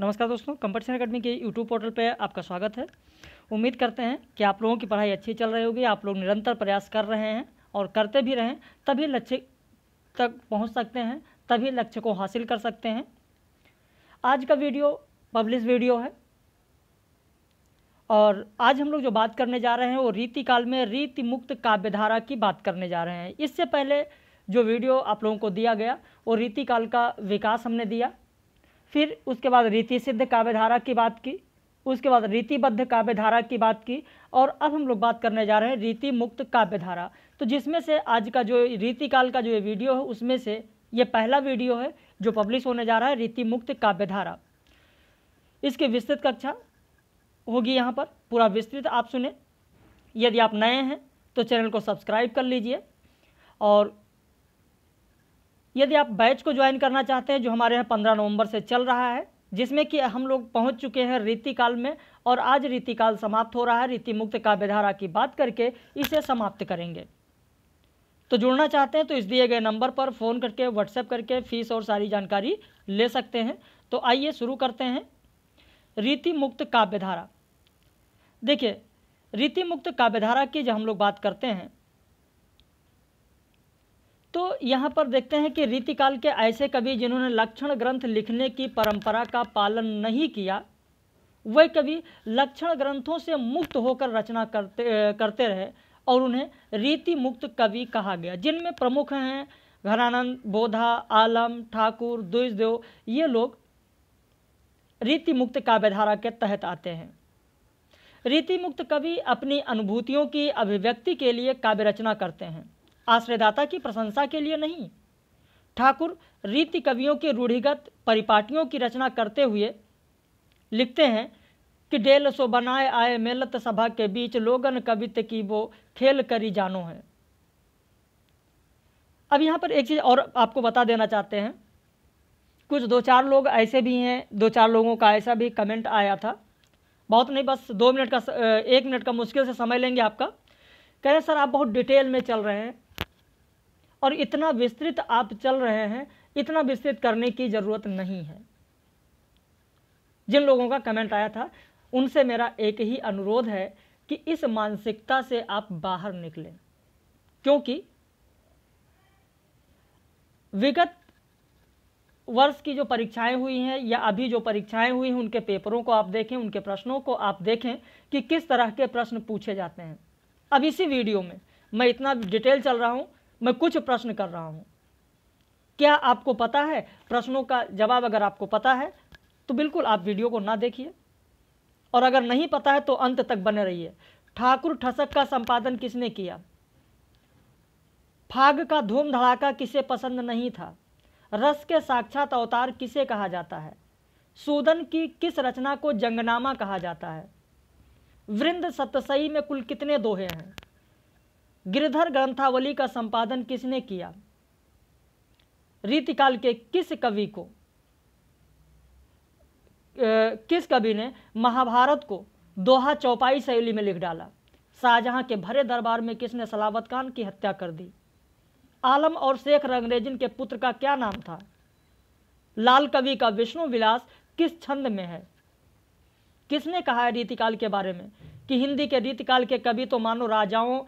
नमस्कार दोस्तों competition academy के यूट्यूब पोर्टल पे आपका स्वागत है उम्मीद करते हैं कि आप लोगों की पढ़ाई अच्छी चल रही होगी आप लोग निरंतर प्रयास कर रहे हैं और करते भी रहें तभी लक्ष्य तक पहुंच सकते हैं तभी लक्ष्य को हासिल कर सकते हैं आज का वीडियो पब्लिश वीडियो है और आज हम लोग जो बात करने जा रहे हैं वो रीति काल में रीति मुक्त काव्यधारा की बात करने जा रहे हैं इससे पहले जो वीडियो आप लोगों को दिया गया वो रीति काल का विकास हमने दिया फिर उसके बाद रीति सिद्ध काव्यधारा की बात की उसके बाद रीतिबद्ध काव्यधारा की बात की और अब हम लोग बात करने जा रहे हैं रीति मुक्त काव्यधारा तो जिसमें से आज का जो रीति काल का जो ये वीडियो है उसमें से ये पहला वीडियो है जो पब्लिश होने जा रहा है रीति मुक्त काव्यधारा इसकी विस्तृत कक्षा होगी यहाँ पर पूरा विस्तृत आप सुने यदि आप नए हैं तो चैनल को सब्सक्राइब कर लीजिए और यदि आप बैच को ज्वाइन करना चाहते हैं जो हमारे यहाँ पंद्रह नवंबर से चल रहा है जिसमें कि हम लोग पहुंच चुके हैं रीतिकाल में और आज रीतिकाल समाप्त हो रहा है रीति मुक्त काव्यधारा की बात करके इसे समाप्त करेंगे तो जुड़ना चाहते हैं तो इस दिए गए नंबर पर फ़ोन करके व्हाट्सएप करके फीस और सारी जानकारी ले सकते हैं तो आइए शुरू करते हैं रीति मुक्त काव्यधारा देखिए रीति मुक्त काव्यधारा की जब हम लोग बात करते हैं तो यहाँ पर देखते हैं कि रीतिकाल के ऐसे कवि जिन्होंने लक्षण ग्रंथ लिखने की परंपरा का पालन नहीं किया वे कवि लक्षण ग्रंथों से मुक्त होकर रचना करते करते रहे और उन्हें रीति मुक्त कवि कहा गया जिनमें प्रमुख हैं घरानंद बोधा आलम ठाकुर द्विजदेव ये लोग रीति मुक्त काव्यधारा के तहत आते हैं रीति मुक्त कवि अपनी अनुभूतियों की अभिव्यक्ति के लिए काव्य रचना करते हैं आश्रयदाता की प्रशंसा के लिए नहीं ठाकुर रीति कवियों के रूढ़िगत परिपाटियों की रचना करते हुए लिखते हैं कि डेल सो बनाए आए मेलत सभा के बीच लोगन कवित की वो खेल करी जानो है अब यहाँ पर एक चीज़ और आपको बता देना चाहते हैं कुछ दो चार लोग ऐसे भी हैं दो चार लोगों का ऐसा भी कमेंट आया था बहुत नहीं बस दो मिनट का एक मिनट का मुश्किल से समय लेंगे आपका कह रहे सर आप बहुत डिटेल में चल रहे हैं और इतना विस्तृत आप चल रहे हैं इतना विस्तृत करने की ज़रूरत नहीं है जिन लोगों का कमेंट आया था उनसे मेरा एक ही अनुरोध है कि इस मानसिकता से आप बाहर निकलें क्योंकि विगत वर्ष की जो परीक्षाएं हुई हैं या अभी जो परीक्षाएं हुई हैं उनके पेपरों को आप देखें उनके प्रश्नों को आप देखें कि किस तरह के प्रश्न पूछे जाते हैं अब इसी वीडियो में मैं इतना डिटेल चल रहा हूं मैं कुछ प्रश्न कर रहा हूं क्या आपको पता है प्रश्नों का जवाब अगर आपको पता है तो बिल्कुल आप वीडियो को ना देखिए और अगर नहीं पता है तो अंत तक बने रहिए ठाकुर ठसक का संपादन किसने किया फाग का धूम धड़ाका किसे पसंद नहीं था रस के साक्षात अवतार किसे कहा जाता है सूदन की किस रचना को जंगनामा कहा जाता है वृंद सतसई में कुल कितने दोहे हैं गिरधर ग्रंथावली का संपादन किसने किया रीतिकाल के किस कवि को किस कवि ने महाभारत को दोहा चौपाई शैली में लिख डाला शाहजहां के भरे दरबार में किसने सलावत खान की हत्या कर दी आलम और शेख रंगरेजिन के पुत्र का क्या नाम था लाल कवि का विष्णु विलास किस छंद में है किसने कहा है रीतिकाल के बारे में कि हिंदी के रीतिकाल के कवि तो मानो राजाओं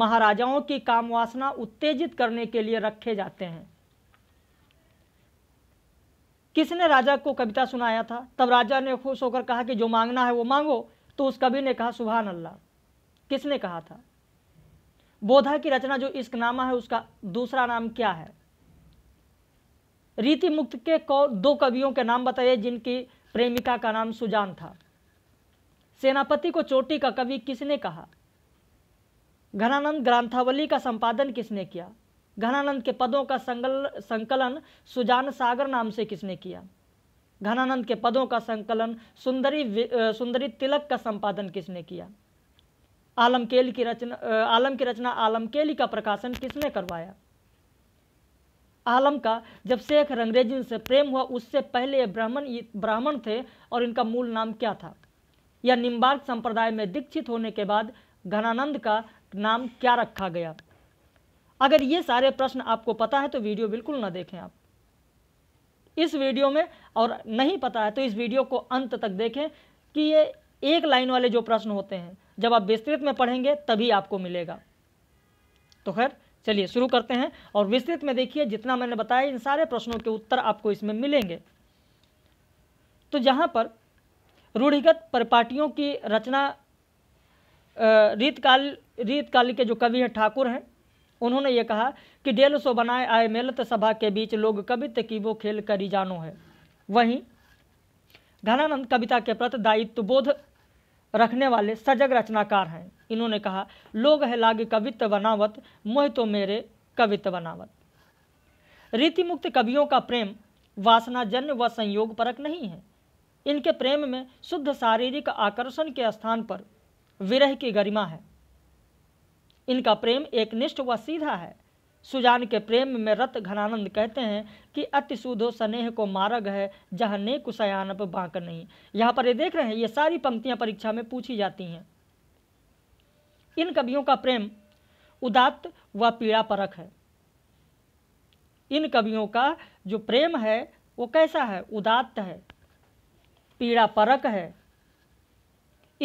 महाराजाओं की कामवासना उत्तेजित करने के लिए रखे जाते हैं किसने राजा को कविता सुनाया था तब राजा ने खुश होकर कहा कि जो मांगना है वो मांगो तो उस कवि ने कहा सुबहान अल्लाह किसने कहा था बोधा की रचना जो नामा है उसका दूसरा नाम क्या है रीति मुक्त के दो कवियों के नाम बताइए जिनकी प्रेमिका का नाम सुजान था सेनापति को चोटी का कवि किसने कहा घनानंद ग्रंथावली का संपादन किसने किया घनानंद के पदों का संगल संकलन सुजान सागर नाम से किसने किया घनानंद के पदों का संकलन सुंदरी सुंदरी तिलक का संपादन किसने किया आलमकेल की रचना आलम की रचना केली का प्रकाशन किसने करवाया आलम का जब शेख रंगरेजिन से प्रेम हुआ उससे पहले ब्राह्मण ब्राह्मण थे और इनका मूल नाम क्या था यह निम्बार्क संप्रदाय में दीक्षित होने के बाद घनानंद का नाम क्या रखा गया अगर ये सारे प्रश्न आपको पता है तो वीडियो बिल्कुल ना देखें आप इस वीडियो में और नहीं पता है तो इस वीडियो को अंत तक देखें कि ये एक लाइन वाले जो प्रश्न होते हैं जब आप विस्तृत में पढ़ेंगे तभी आपको मिलेगा तो खैर चलिए शुरू करते हैं और विस्तृत में देखिए जितना मैंने बताया इन सारे प्रश्नों के उत्तर आपको इसमें मिलेंगे तो जहां पर रूढ़िगत परिपाटियों की रचना रीतकाल रीतकाल के जो कवि हैं ठाकुर हैं उन्होंने ये कहा कि डेल सो बनाए आए मेलत सभा के बीच लोग कवित की वो खेल करी जानो है वहीं घनानंद कविता के प्रति दायित्व बोध रखने वाले सजग रचनाकार हैं इन्होंने कहा लोग है लागे कवित्व बनावत मोह तो मेरे कवित्व बनावत रीतिमुक्त कवियों का प्रेम वासना जन्य व वा संयोग परक नहीं है इनके प्रेम में शुद्ध शारीरिक आकर्षण के स्थान पर विरह की गरिमा है इनका प्रेम एक निष्ठ व सीधा है सुजान के प्रेम में रत घनानंद कहते हैं कि अति सुधो स्नेह को मारग है जहाँ ने कुशयानप बांक नहीं यहाँ पर ये देख रहे हैं ये सारी पंक्तियाँ परीक्षा में पूछी जाती हैं इन कवियों का प्रेम उदात्त व पीड़ा परक है इन कवियों का जो प्रेम है वो कैसा है उदात्त है पीड़ा परक है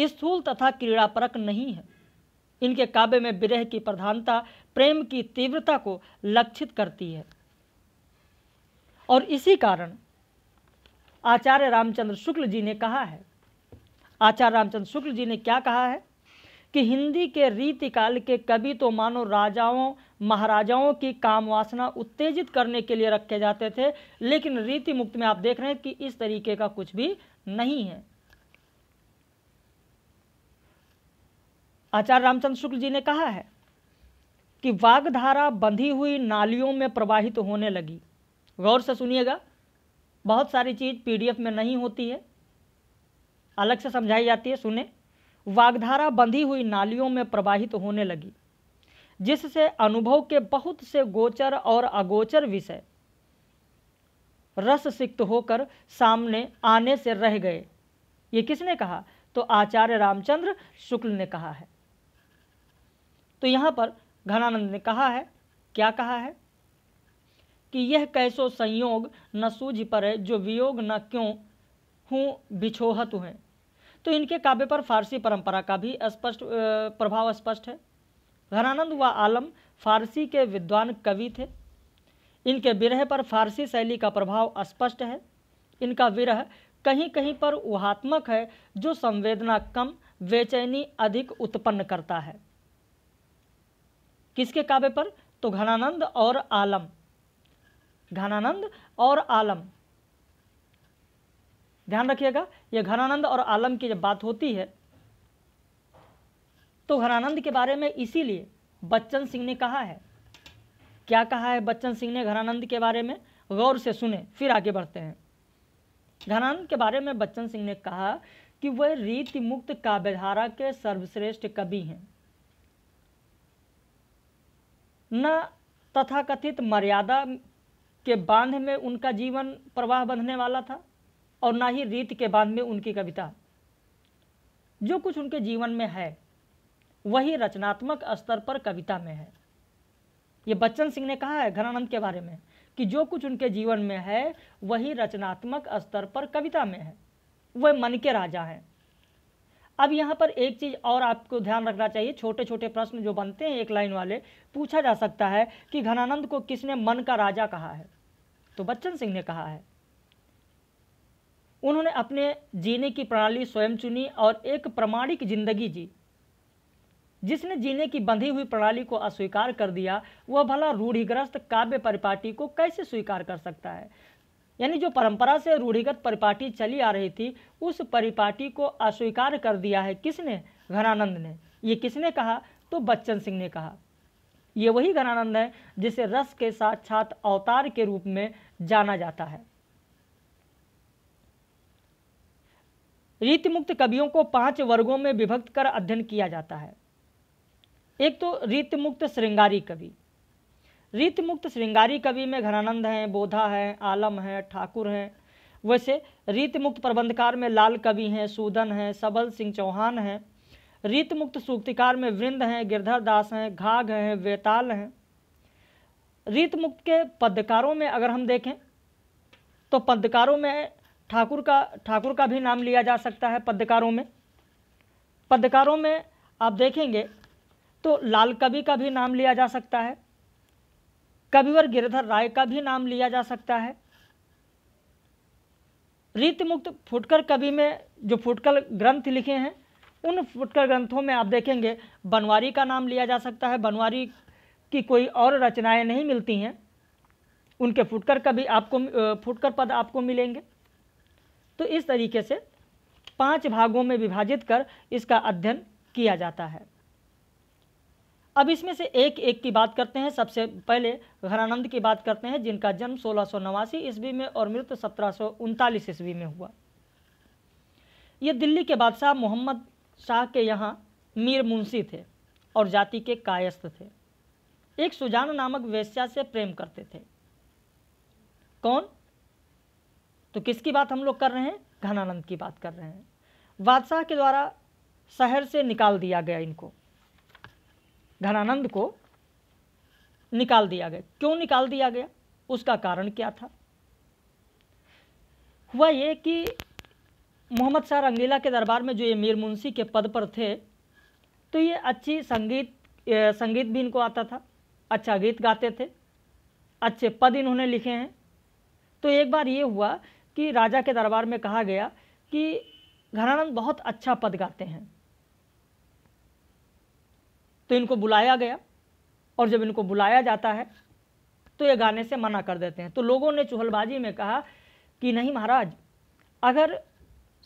स्थूल तथा क्रीड़ापरक नहीं है इनके काव्य में विरह की प्रधानता प्रेम की तीव्रता को लक्षित करती है और इसी कारण आचार्य रामचंद्र शुक्ल जी ने कहा है आचार्य रामचंद्र शुक्ल जी ने क्या कहा है कि हिंदी के रीतिकाल के कवि तो मानो राजाओं महाराजाओं की कामवासना उत्तेजित करने के लिए रखे जाते थे लेकिन रीति मुक्त में आप देख रहे हैं कि इस तरीके का कुछ भी नहीं है आचार्य रामचंद्र शुक्ल जी ने कहा है कि वागधारा बंधी हुई नालियों में प्रवाहित तो होने लगी गौर से सुनिएगा बहुत सारी चीज़ पीडीएफ में नहीं होती है अलग से समझाई जाती है सुने वागधारा बंधी हुई नालियों में प्रवाहित तो होने लगी जिससे अनुभव के बहुत से गोचर और अगोचर विषय रस सिक्त होकर सामने आने से रह गए ये किसने कहा तो आचार्य रामचंद्र शुक्ल ने कहा है तो यहाँ पर घनानंद ने कहा है क्या कहा है कि यह कैसो संयोग न सूझ पर है जो वियोग न क्यों हूँ बिछोहत हुए तो इनके काव्य पर फारसी परंपरा का भी स्पष्ट प्रभाव स्पष्ट है घनानंद व आलम फारसी के विद्वान कवि थे इनके विरह पर फारसी शैली का प्रभाव स्पष्ट है इनका विरह कहीं कहीं पर उहात्मक है जो संवेदना कम बेचैनी अधिक उत्पन्न करता है किसके काव्य पर तो घनानंद और आलम घनानंद और आलम ध्यान रखिएगा यह घनानंद और आलम की जब बात होती है तो घनानंद के बारे में इसीलिए बच्चन सिंह ने कहा है क्या कहा है बच्चन सिंह ने घनानंद के बारे में गौर से सुने फिर आगे बढ़ते हैं घनानंद के बारे में बच्चन सिंह ने कहा कि वह रीति मुक्त काव्यधारा के सर्वश्रेष्ठ कवि हैं न तथाकथित मर्यादा के बांध में उनका जीवन प्रवाह बंधने वाला था और ना ही रीत के बांध में उनकी कविता जो कुछ उनके जीवन में है वही रचनात्मक स्तर पर कविता में है ये बच्चन सिंह ने कहा है घनानंद के बारे में कि जो कुछ उनके जीवन में है वही रचनात्मक स्तर पर कविता में है वह मन के राजा हैं अब यहाँ पर एक चीज़ और आपको ध्यान रखना चाहिए छोटे छोटे प्रश्न जो बनते हैं एक लाइन वाले पूछा जा सकता है कि घनानंद को किसने मन का राजा कहा है तो बच्चन सिंह ने कहा है उन्होंने अपने जीने की प्रणाली स्वयं चुनी और एक प्रमाणिक जिंदगी जी जिसने जीने की बंधी हुई प्रणाली को अस्वीकार कर दिया वह भला रूढ़िग्रस्त काव्य परिपाटी को कैसे स्वीकार कर सकता है यानी जो परंपरा से रूढ़िगत परिपाटी चली आ रही थी उस परिपाटी को अस्वीकार कर दिया है किसने घनानंद ने ये किसने कहा तो बच्चन सिंह ने कहा ये वही घनानंद है जिसे रस के साथ छात्र अवतार के रूप में जाना जाता है रीतिमुक्त कवियों को पांच वर्गों में विभक्त कर अध्ययन किया जाता है एक तो रीतिमुक्त श्रृंगारी कवि रीतमुक्त श्रृंगारी कवि में घनानंद हैं बोधा हैं आलम हैं ठाकुर हैं वैसे रीतमुक्त प्रबंधकार में लाल कवि हैं सूदन हैं सबल सिंह चौहान हैं रीतमुक्त सूक्तिकार में वृंद हैं गिरधर दास हैं घाघ हैं वेताल हैं रीतमुक्त के पदकारों में अगर हम देखें तो पदकारों में ठाकुर का ठाकुर का भी नाम लिया जा सकता है पदकारों में पदकारों में आप देखेंगे तो लाल कवि का भी नाम लिया जा सकता है कविवर गिरधर राय का भी नाम लिया जा सकता है रीतिमुक्त फुटकर कवि में जो फुटकर ग्रंथ लिखे हैं उन फुटकर ग्रंथों में आप देखेंगे बनवारी का नाम लिया जा सकता है बनवारी की कोई और रचनाएं नहीं मिलती हैं उनके फुटकर कवि आपको फुटकर पद आपको मिलेंगे तो इस तरीके से पांच भागों में विभाजित कर इसका अध्ययन किया जाता है अब इसमें से एक एक की बात करते हैं सबसे पहले घरानंद की बात करते हैं जिनका जन्म सोलह सौ नवासी ईस्वी में और मृत्यु सत्रह सौ उनतालीस ईस्वी में हुआ ये दिल्ली के बादशाह मोहम्मद शाह के यहाँ मीर मुंशी थे और जाति के कायस्थ थे एक सुजान नामक वेश्या से प्रेम करते थे कौन तो किसकी बात हम लोग कर रहे हैं घनानंद की बात कर रहे हैं बादशाह के द्वारा शहर से निकाल दिया गया इनको धनानंद को निकाल दिया गया क्यों निकाल दिया गया उसका कारण क्या था हुआ ये कि मोहम्मद शाह रंगीला के दरबार में जो ये मीर मुंशी के पद पर थे तो ये अच्छी संगीत संगीत भी इनको आता था अच्छा गीत गाते थे अच्छे पद इन्होंने लिखे हैं तो एक बार ये हुआ कि राजा के दरबार में कहा गया कि घरानंद बहुत अच्छा पद गाते हैं तो इनको बुलाया गया और जब इनको बुलाया जाता है तो ये गाने से मना कर देते हैं तो लोगों ने चूहलबाजी में कहा कि नहीं महाराज अगर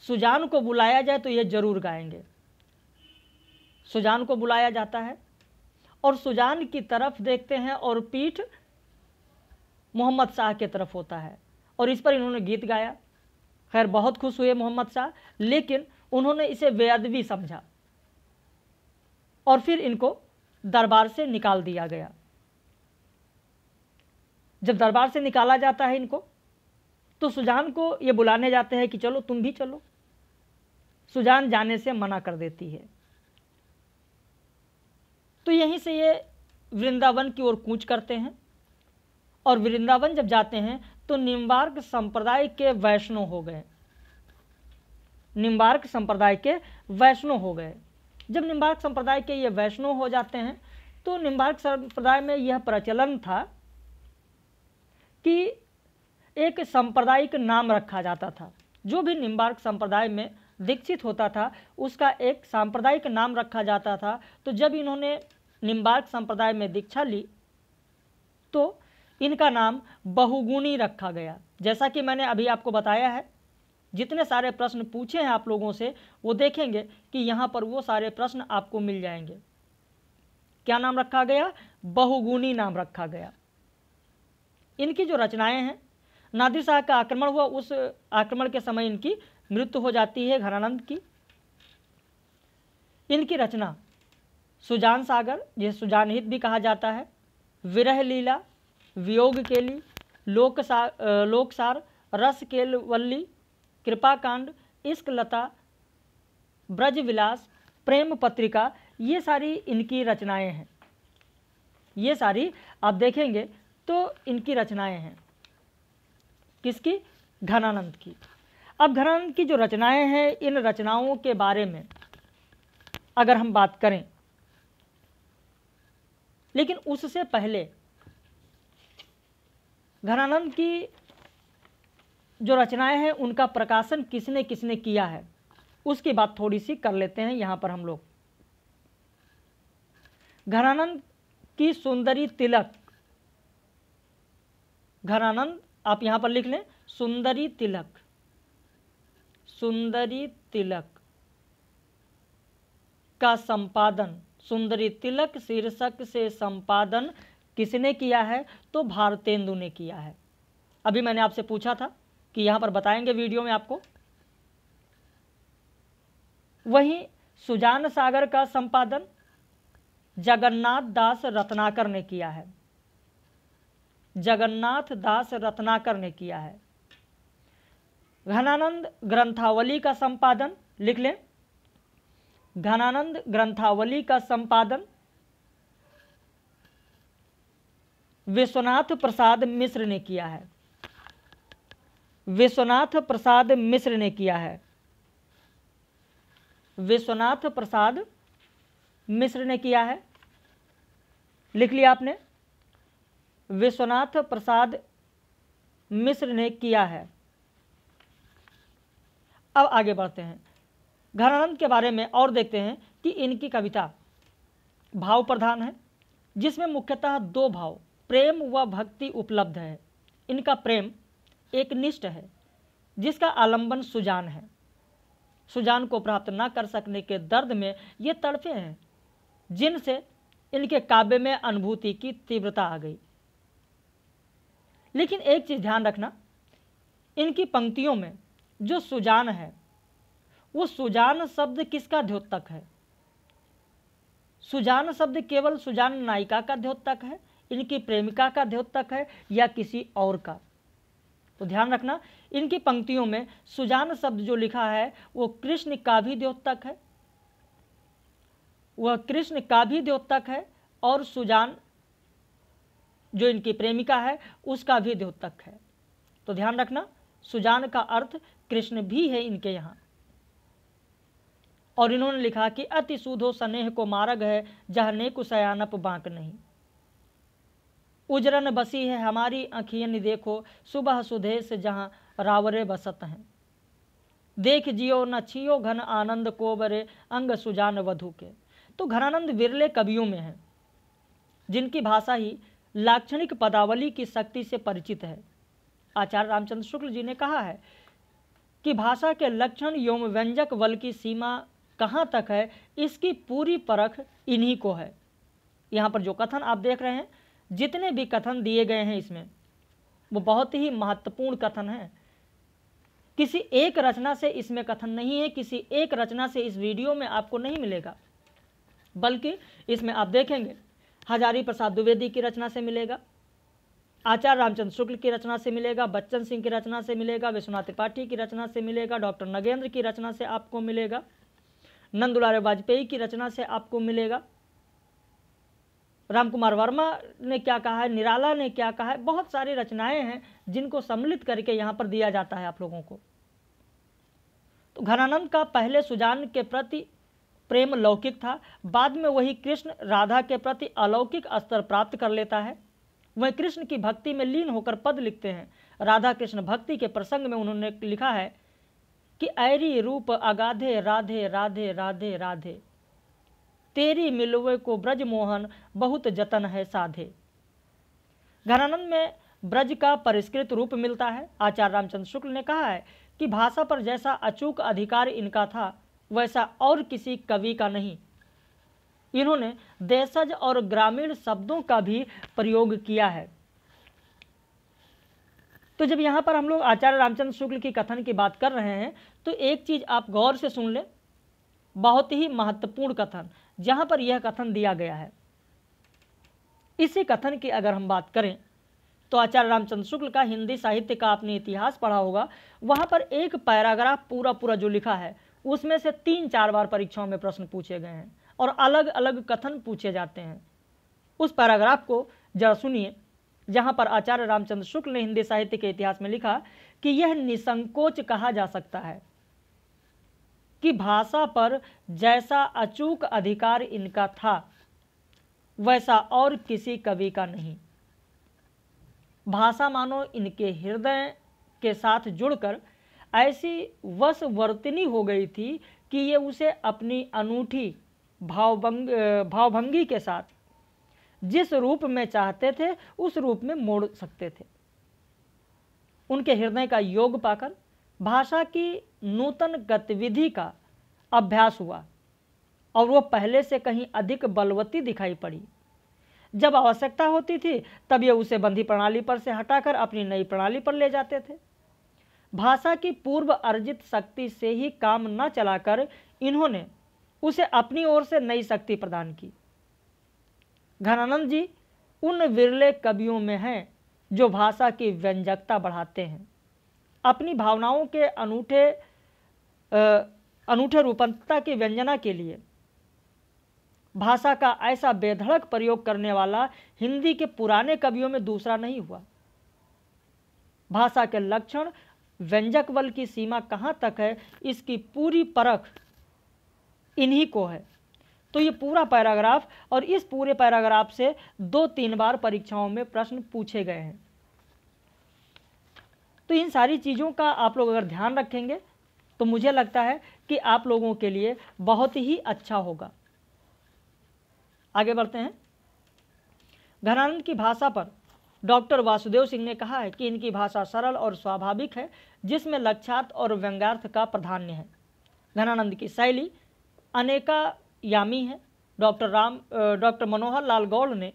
सुजान को बुलाया जाए तो ये ज़रूर गाएंगे सुजान को बुलाया जाता है और सुजान की तरफ देखते हैं और पीठ मोहम्मद शाह के तरफ होता है और इस पर इन्होंने गीत गाया खैर बहुत खुश हुए मोहम्मद शाह लेकिन उन्होंने इसे बेअदबी समझा और फिर इनको दरबार से निकाल दिया गया जब दरबार से निकाला जाता है इनको तो सुजान को ये बुलाने जाते हैं कि चलो तुम भी चलो सुजान जाने से मना कर देती है तो यहीं से ये वृंदावन की ओर कूच करते हैं और वृंदावन जब जाते हैं तो निम्बार्क संप्रदाय के वैष्णो हो गए निम्बार्क संप्रदाय के वैष्णो हो गए जब निम्बार्क संप्रदाय के ये वैष्णव हो जाते हैं तो निम्बार्क संप्रदाय में यह प्रचलन था कि एक सांप्रदायिक नाम रखा जाता था जो भी निम्बार्क संप्रदाय में दीक्षित होता था उसका एक सांप्रदायिक नाम रखा जाता था तो जब इन्होंने निम्बार्क संप्रदाय में दीक्षा ली तो इनका नाम बहुगुणी रखा गया जैसा कि मैंने अभी आपको बताया है जितने सारे प्रश्न पूछे हैं आप लोगों से वो देखेंगे कि यहाँ पर वो सारे प्रश्न आपको मिल जाएंगे क्या नाम रखा गया बहुगुणी नाम रखा गया इनकी जो रचनाएं हैं नादिर शाह का आक्रमण हुआ उस आक्रमण के समय इनकी मृत्यु हो जाती है घरानंद की इनकी रचना सुजान सागर जिसे सुजान हित भी कहा जाता है विरह लीला वियोग केली लोकसार लोकसार रस केलवल्ली कृपाकांड इश्क लता ब्रज विलास प्रेम पत्रिका ये सारी इनकी रचनाएं हैं ये सारी आप देखेंगे तो इनकी रचनाएं हैं किसकी घनानंद की अब घनानंद की जो रचनाएं हैं इन रचनाओं के बारे में अगर हम बात करें लेकिन उससे पहले घनानंद की जो रचनाएं हैं उनका प्रकाशन किसने किसने किया है उसकी बात थोड़ी सी कर लेते हैं यहाँ पर हम लोग घरानंद की सुंदरी तिलक घरानंद आप यहाँ पर लिख लें सुंदरी तिलक सुंदरी तिलक का संपादन सुंदरी तिलक शीर्षक से संपादन किसने किया है तो भारतेंदु ने किया है अभी मैंने आपसे पूछा था कि यहाँ पर बताएंगे वीडियो में आपको वहीं सुजान सागर का संपादन जगन्नाथ दास रत्नाकर ने किया है जगन्नाथ दास रत्नाकर ने किया है घनानंद ग्रंथावली का संपादन लिख लें घनानंद ग्रंथावली का संपादन विश्वनाथ प्रसाद मिश्र ने किया है विश्वनाथ प्रसाद मिश्र ने किया है विश्वनाथ प्रसाद मिश्र ने किया है लिख लिया आपने विश्वनाथ प्रसाद मिश्र ने किया है अब आगे बढ़ते हैं घरानंद के बारे में और देखते हैं कि इनकी कविता भाव प्रधान है जिसमें मुख्यतः दो भाव प्रेम व भक्ति उपलब्ध है इनका प्रेम एक निष्ठ है जिसका आलंबन सुजान है सुजान को प्राप्त ना कर सकने के दर्द में ये तड़फे हैं जिनसे इनके काव्य में अनुभूति की तीव्रता आ गई लेकिन एक चीज़ ध्यान रखना इनकी पंक्तियों में जो सुजान है वो सुजान शब्द किसका द्योतक है सुजान शब्द केवल सुजान नायिका का द्योतक है इनकी प्रेमिका का द्योतक है या किसी और का तो ध्यान रखना इनकी पंक्तियों में सुजान शब्द जो लिखा है वो कृष्ण का भी द्योतक है वह कृष्ण का भी द्योतक है और सुजान जो इनकी प्रेमिका है उसका भी द्योतक है तो ध्यान रखना सुजान का अर्थ कृष्ण भी है इनके यहाँ और इन्होंने लिखा कि अति सुधो स्नेह को मारग है जह ने सयानप बांक नहीं उजरन बसी है हमारी अखियन देखो सुबह सुधेश जहाँ रावरे बसत हैं देख जियो न छियो घन आनंद कोबरे अंग सुजान वधु के तो घनानंद विरले कवियों में हैं जिनकी भाषा ही लाक्षणिक पदावली की शक्ति से परिचित है आचार्य रामचंद्र शुक्ल जी ने कहा है कि भाषा के लक्षण योम व्यंजक वल की सीमा कहाँ तक है इसकी पूरी परख इन्हीं को है यहाँ पर जो कथन आप देख रहे हैं जितने भी कथन दिए गए हैं इसमें वो बहुत ही महत्वपूर्ण कथन है किसी एक रचना से इसमें कथन नहीं है किसी एक रचना से इस वीडियो में आपको नहीं मिलेगा बल्कि इसमें आप देखेंगे हजारी प्रसाद द्विवेदी की रचना से मिलेगा आचार्य रामचंद्र शुक्ल की रचना से मिलेगा बच्चन सिंह की रचना से मिलेगा विश्वनाथ त्रिपाठी की रचना से मिलेगा डॉक्टर नगेंद्र की रचना से आपको मिलेगा नंदुलारे वाजपेयी की रचना से आपको मिलेगा राम कुमार वर्मा ने क्या कहा है निराला ने क्या कहा है बहुत सारी रचनाएं हैं जिनको सम्मिलित करके यहाँ पर दिया जाता है आप लोगों को तो घनानंद का पहले सुजान के प्रति प्रेम लौकिक था बाद में वही कृष्ण राधा के प्रति अलौकिक स्तर प्राप्त कर लेता है वह कृष्ण की भक्ति में लीन होकर पद लिखते हैं राधा कृष्ण भक्ति के प्रसंग में उन्होंने लिखा है कि ऐरी रूप अगाधे राधे राधे राधे राधे तेरी मिलवे को ब्रज मोहन बहुत जतन है साधे घनानंद में ब्रज का परिष्कृत रूप मिलता है आचार्य रामचंद्र शुक्ल ने कहा है कि भाषा पर जैसा अचूक अधिकार इनका था वैसा और किसी कवि का नहीं इन्होंने देशज और ग्रामीण शब्दों का भी प्रयोग किया है तो जब यहाँ पर हम लोग आचार्य रामचंद्र शुक्ल की कथन की बात कर रहे हैं तो एक चीज़ आप गौर से सुन लें बहुत ही महत्वपूर्ण कथन जहां पर यह कथन दिया गया है इसी कथन की अगर हम बात करें तो आचार्य रामचंद्र शुक्ल का हिंदी साहित्य का आपने इतिहास पढ़ा होगा वहां पर एक पैराग्राफ पूरा पूरा जो लिखा है उसमें से तीन चार बार परीक्षाओं में प्रश्न पूछे गए हैं और अलग अलग कथन पूछे जाते हैं उस पैराग्राफ को जरा सुनिए जहां पर आचार्य रामचंद्र शुक्ल ने हिंदी साहित्य के इतिहास में लिखा कि यह निसंकोच कहा जा सकता है कि भाषा पर जैसा अचूक अधिकार इनका था वैसा और किसी कवि का नहीं भाषा मानो इनके हृदय के साथ जुड़कर ऐसी वशवर्तनी हो गई थी कि ये उसे अपनी अनूठी भावभंग भावभंगी के साथ जिस रूप में चाहते थे उस रूप में मोड़ सकते थे उनके हृदय का योग पाकर भाषा की नूतन गतिविधि का अभ्यास हुआ और वह पहले से कहीं अधिक बलवती दिखाई पड़ी जब आवश्यकता होती थी तब ये उसे बंदी प्रणाली पर से हटाकर अपनी नई प्रणाली पर ले जाते थे भाषा की पूर्व अर्जित शक्ति से ही काम न चलाकर इन्होंने उसे अपनी ओर से नई शक्ति प्रदान की घनानंद जी उन विरले कवियों में हैं जो भाषा की व्यंजकता बढ़ाते हैं अपनी भावनाओं के अनूठे अनूठे रूपांतरता की व्यंजना के लिए भाषा का ऐसा बेधड़क प्रयोग करने वाला हिंदी के पुराने कवियों में दूसरा नहीं हुआ भाषा के लक्षण व्यंजक बल की सीमा कहाँ तक है इसकी पूरी परख इन्हीं को है तो ये पूरा पैराग्राफ और इस पूरे पैराग्राफ से दो तीन बार परीक्षाओं में प्रश्न पूछे गए हैं तो इन सारी चीज़ों का आप लोग अगर ध्यान रखेंगे तो मुझे लगता है कि आप लोगों के लिए बहुत ही अच्छा होगा आगे बढ़ते हैं घनानंद की भाषा पर डॉक्टर वासुदेव सिंह ने कहा है कि इनकी भाषा सरल और स्वाभाविक है जिसमें लक्ष्यार्थ और व्यंग्यार्थ का प्राधान्य है घनानंद की शैली अनेकायामी है डॉक्टर राम डॉक्टर मनोहर लाल गौड़ ने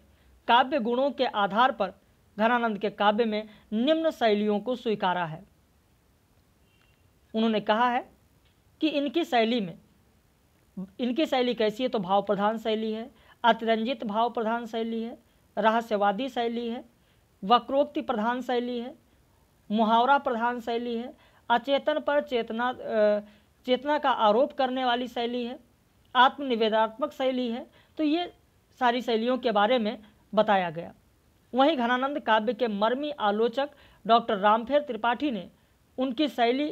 काव्य गुणों के आधार पर घरानंद के काव्य में निम्न शैलियों को स्वीकारा है उन्होंने कहा है कि इनकी शैली में इनकी शैली कैसी है तो भाव प्रधान शैली है अतिरंजित भाव प्रधान शैली है रहस्यवादी शैली है वक्रोक्ति प्रधान शैली है मुहावरा प्रधान शैली है अचेतन पर चेतना चेतना का आरोप करने वाली शैली है आत्मनिवेदात्मक शैली है तो ये सारी शैलियों के बारे में बताया गया वहीं घनानंद काव्य के मर्मी आलोचक डॉक्टर रामफेर त्रिपाठी ने उनकी शैली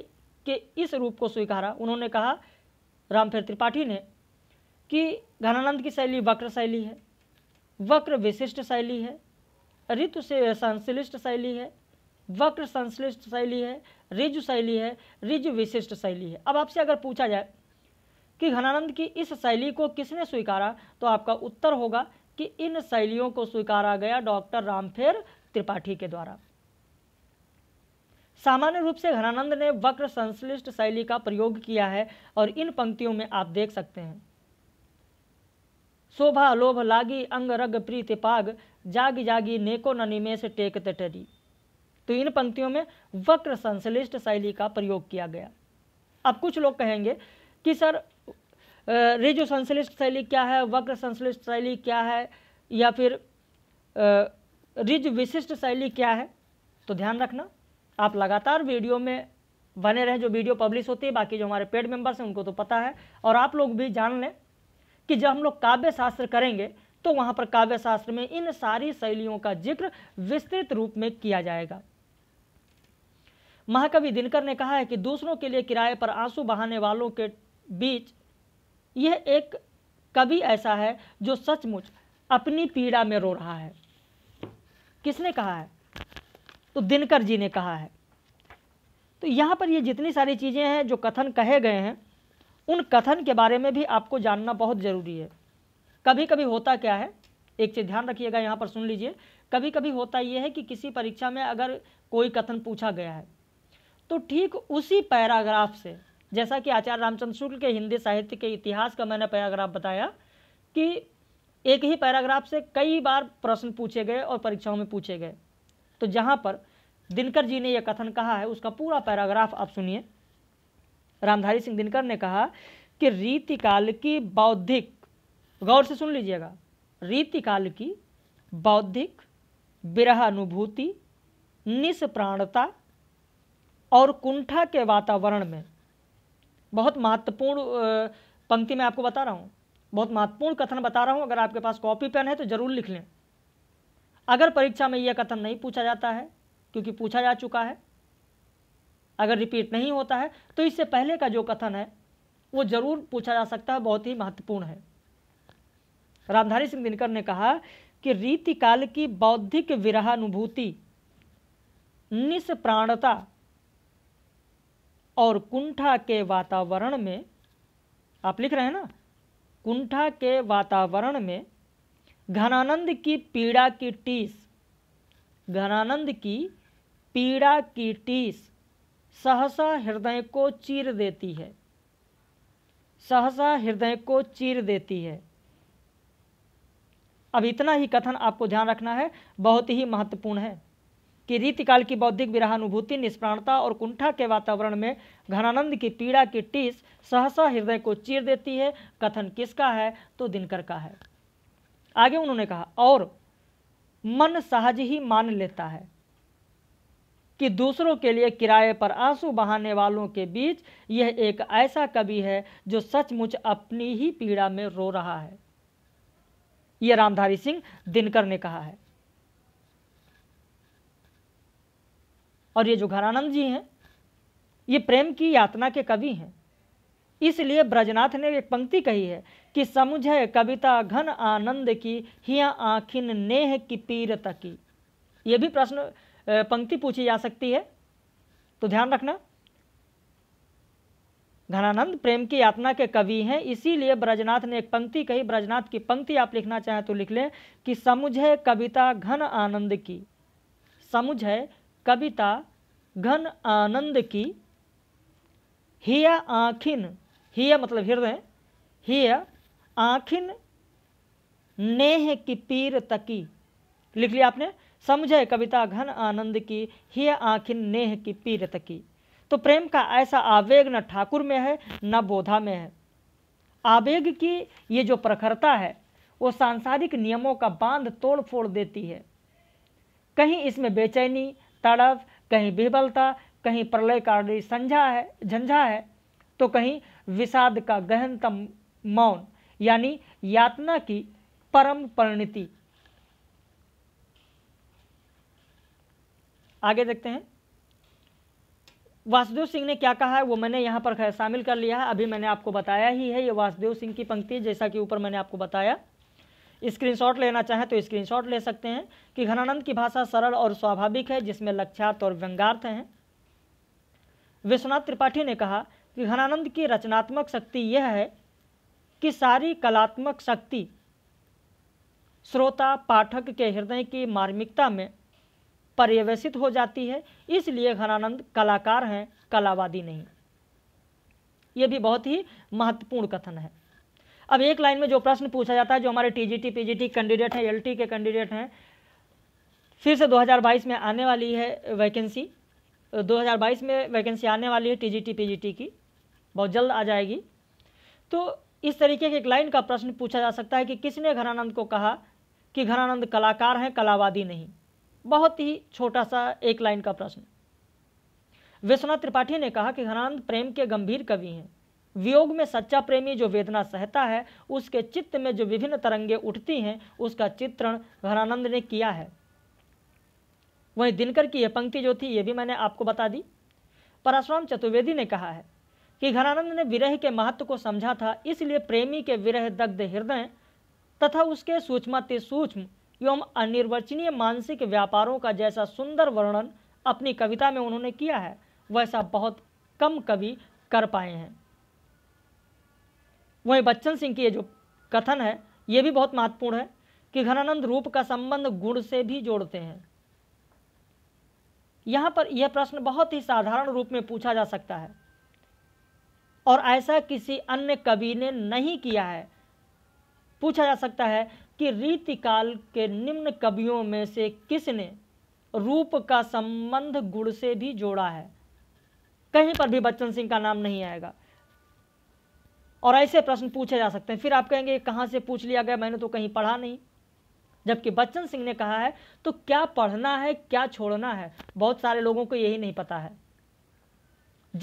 के इस रूप को स्वीकारा उन्होंने कहा रामफेर त्रिपाठी ने कि घनानंद की शैली वक्र शैली है वक्र विशिष्ट शैली है ऋतु से संश्लिष्ट शैली है वक्र संश्लिष्ट शैली है रिजु शैली है रिजु विशिष्ट शैली है अब आपसे अगर पूछा जाए कि घनानंद की इस शैली को किसने स्वीकारा तो आपका उत्तर होगा कि इन शैलियों को स्वीकारा गया डॉक्टर रामफेर त्रिपाठी के द्वारा सामान्य रूप से घनानंद ने वक्र संश्लिष्ट शैली का प्रयोग किया है और इन पंक्तियों में आप देख सकते हैं शोभा लोभ लागी अंग रग प्रीत पाग जाग जागी नेको ननिमे से टेकते तो इन पंक्तियों में वक्र संश्लिष्ट शैली का प्रयोग किया गया अब कुछ लोग कहेंगे कि सर रेजो संश्लिष्ट शैली क्या है वक्र संश्लिष्ट शैली क्या है या फिर रिज विशिष्ट शैली क्या है तो ध्यान रखना आप लगातार वीडियो में बने रहें जो वीडियो पब्लिश होती है बाकी जो हमारे पेड मेंबर्स हैं उनको तो पता है और आप लोग भी जान लें कि जब हम लोग काव्य शास्त्र करेंगे तो वहाँ पर काव्य शास्त्र में इन सारी शैलियों का जिक्र विस्तृत रूप में किया जाएगा महाकवि दिनकर ने कहा है कि दूसरों के लिए किराए पर आंसू बहाने वालों के बीच यह एक कवि ऐसा है जो सचमुच अपनी पीड़ा में रो रहा है किसने कहा है तो दिनकर जी ने कहा है तो यहाँ पर ये जितनी सारी चीज़ें हैं जो कथन कहे गए हैं उन कथन के बारे में भी आपको जानना बहुत ज़रूरी है कभी कभी होता क्या है एक चीज़ ध्यान रखिएगा यहाँ पर सुन लीजिए कभी कभी होता यह है कि किसी परीक्षा में अगर कोई कथन पूछा गया है तो ठीक उसी पैराग्राफ से जैसा कि आचार्य रामचंद्र शुक्ल के हिंदी साहित्य के इतिहास का मैंने पैराग्राफ बताया कि एक ही पैराग्राफ से कई बार प्रश्न पूछे गए और परीक्षाओं में पूछे गए तो जहाँ पर दिनकर जी ने यह कथन कहा है उसका पूरा पैराग्राफ आप सुनिए रामधारी सिंह दिनकर ने कहा कि रीतिकाल की बौद्धिक गौर से सुन लीजिएगा रीतिकाल की बौद्धिक विरह अनुभूति निष्प्राणता और कुंठा के वातावरण में बहुत महत्वपूर्ण पंक्ति मैं आपको बता रहा हूँ बहुत महत्वपूर्ण कथन बता रहा हूँ अगर आपके पास कॉपी पेन है तो ज़रूर लिख लें अगर परीक्षा में यह कथन नहीं पूछा जाता है क्योंकि पूछा जा चुका है अगर रिपीट नहीं होता है तो इससे पहले का जो कथन है वो जरूर पूछा जा सकता है बहुत ही महत्वपूर्ण है रामधारी सिंह दिनकर ने कहा कि रीतिकाल की बौद्धिक विरहानुभूति निष्प्राणता और कुंठा के वातावरण में आप लिख रहे हैं ना कुंठा के वातावरण में घनानंद की पीड़ा की टीस घनानंद की पीड़ा की टीस सहसा हृदय को चीर देती है सहसा हृदय को चीर देती है अब इतना ही कथन आपको ध्यान रखना है बहुत ही महत्वपूर्ण है कि रीतिकाल की बौद्धिक विराहानुभूति निष्प्राणता और कुंठा के वातावरण में घनानंद की पीड़ा की टीस सहसा हृदय को चीर देती है कथन किसका है तो दिनकर का है आगे उन्होंने कहा और मन सहज ही मान लेता है कि दूसरों के लिए किराए पर आंसू बहाने वालों के बीच यह एक ऐसा कवि है जो सचमुच अपनी ही पीड़ा में रो रहा है यह रामधारी सिंह दिनकर ने कहा है और ये जुघारानंद जी हैं ये प्रेम की यातना के कवि हैं इसलिए ब्रजनाथ ने एक पंक्ति कही है कि समुझे कविता घन आनंद की हिया आखिन नेह की पीरता की ये भी प्रश्न पंक्ति पूछी जा सकती है तो ध्यान रखना घनानंद प्रेम की यातना के कवि हैं इसीलिए ब्रजनाथ ने एक पंक्ति कही ब्रजनाथ की पंक्ति आप लिखना चाहें तो लिख लें कि समुझे कविता घन आनंद की समुझे कविता घन आनंद की हिया आखिन हिया मतलब हृदय हिया आखिन नेह की पीर तकी लिख लिया आपने समझे कविता घन आनंद की हिया आखिन नेह की पीर तकी तो प्रेम का ऐसा आवेग न ठाकुर में है न बोधा में है आवेग की ये जो प्रखरता है वो सांसारिक नियमों का बांध तोड़ फोड़ देती है कहीं इसमें बेचैनी तड़फ कहीं विबलता कहीं प्रलयकारी संझा है झंझा है तो कहीं विषाद का गहनतम मौन यानी यातना की परम परिणति आगे देखते हैं वासुदेव सिंह ने क्या कहा है वो मैंने यहां पर शामिल कर लिया है अभी मैंने आपको बताया ही है ये वासुदेव सिंह की पंक्ति जैसा कि ऊपर मैंने आपको बताया स्क्रीनशॉट लेना चाहें तो स्क्रीनशॉट ले सकते हैं कि घनानंद की भाषा सरल और स्वाभाविक है जिसमें लक्ष्यार्थ और व्यंगार्थ हैं विश्वनाथ त्रिपाठी ने कहा कि घनानंद की रचनात्मक शक्ति यह है कि सारी कलात्मक शक्ति श्रोता पाठक के हृदय की मार्मिकता में पर्यवेसित हो जाती है इसलिए घनानंद कलाकार हैं कलावादी नहीं ये भी बहुत ही महत्वपूर्ण कथन है अब एक लाइन में जो प्रश्न पूछा जाता है जो हमारे टीजीटी पीजीटी कैंडिडेट हैं एलटी के कैंडिडेट हैं फिर से 2022 में आने वाली है वैकेंसी 2022 में वैकेंसी आने वाली है टीजीटी पीजीटी की बहुत जल्द आ जाएगी तो इस तरीके के एक लाइन का प्रश्न पूछा जा सकता है कि किसने घरानंद को कहा कि घरानंद कलाकार हैं कलावादी नहीं बहुत ही छोटा सा एक लाइन का प्रश्न विश्वनाथ त्रिपाठी ने कहा कि घरानंद प्रेम के गंभीर कवि हैं वियोग में सच्चा प्रेमी जो वेदना सहता है उसके चित्त में जो विभिन्न तरंगे उठती हैं उसका चित्रण घनानंद ने किया है वहीं दिनकर की यह पंक्ति जो थी ये भी मैंने आपको बता दी परशुराम चतुर्वेदी ने कहा है कि घनानंद ने विरह के महत्व को समझा था इसलिए प्रेमी के विरह दग्ध हृदय तथा उसके सूक्ष्माति सूक्ष्म एवं अनिर्वचनीय मानसिक व्यापारों का जैसा सुंदर वर्णन अपनी कविता में उन्होंने किया है वैसा बहुत कम कवि कर पाए हैं वहीं बच्चन सिंह की ये जो कथन है ये भी बहुत महत्वपूर्ण है कि घनानंद रूप का संबंध गुण से भी जोड़ते हैं यहाँ पर यह प्रश्न बहुत ही साधारण रूप में पूछा जा सकता है और ऐसा किसी अन्य कवि ने नहीं किया है पूछा जा सकता है कि रीतिकाल के निम्न कवियों में से किसने रूप का संबंध गुण से भी जोड़ा है कहीं पर भी बच्चन सिंह का नाम नहीं आएगा और ऐसे प्रश्न पूछे जा सकते हैं फिर आप कहेंगे कहाँ से पूछ लिया गया मैंने तो कहीं पढ़ा नहीं जबकि बच्चन सिंह ने कहा है तो क्या पढ़ना है क्या छोड़ना है बहुत सारे लोगों को यही नहीं पता है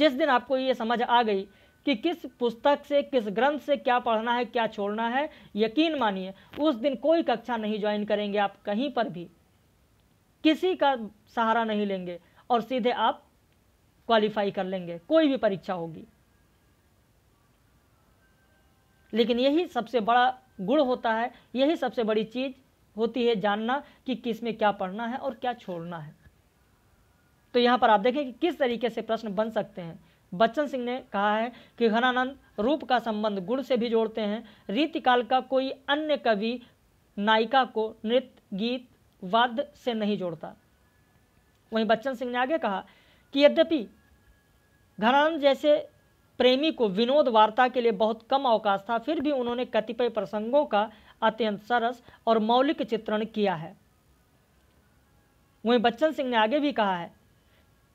जिस दिन आपको ये समझ आ गई कि किस पुस्तक से किस ग्रंथ से क्या पढ़ना है क्या छोड़ना है यकीन मानिए उस दिन कोई कक्षा नहीं ज्वाइन करेंगे आप कहीं पर भी किसी का सहारा नहीं लेंगे और सीधे आप क्वालिफाई कर लेंगे कोई भी परीक्षा होगी लेकिन यही सबसे बड़ा गुण होता है यही सबसे बड़ी चीज़ होती है जानना कि किस में क्या पढ़ना है और क्या छोड़ना है तो यहाँ पर आप देखें कि किस तरीके से प्रश्न बन सकते हैं बच्चन सिंह ने कहा है कि घनानंद रूप का संबंध गुण से भी जोड़ते हैं रीतिकाल का कोई अन्य कवि नायिका को नृत्य गीत वाद्य से नहीं जोड़ता वहीं बच्चन सिंह ने आगे कहा कि यद्यपि घनानंद जैसे प्रेमी को विनोद वार्ता के लिए बहुत कम अवकाश था फिर भी उन्होंने कतिपय प्रसंगों का अत्यंत सरस और मौलिक चित्रण किया है वहीं बच्चन सिंह ने आगे भी कहा है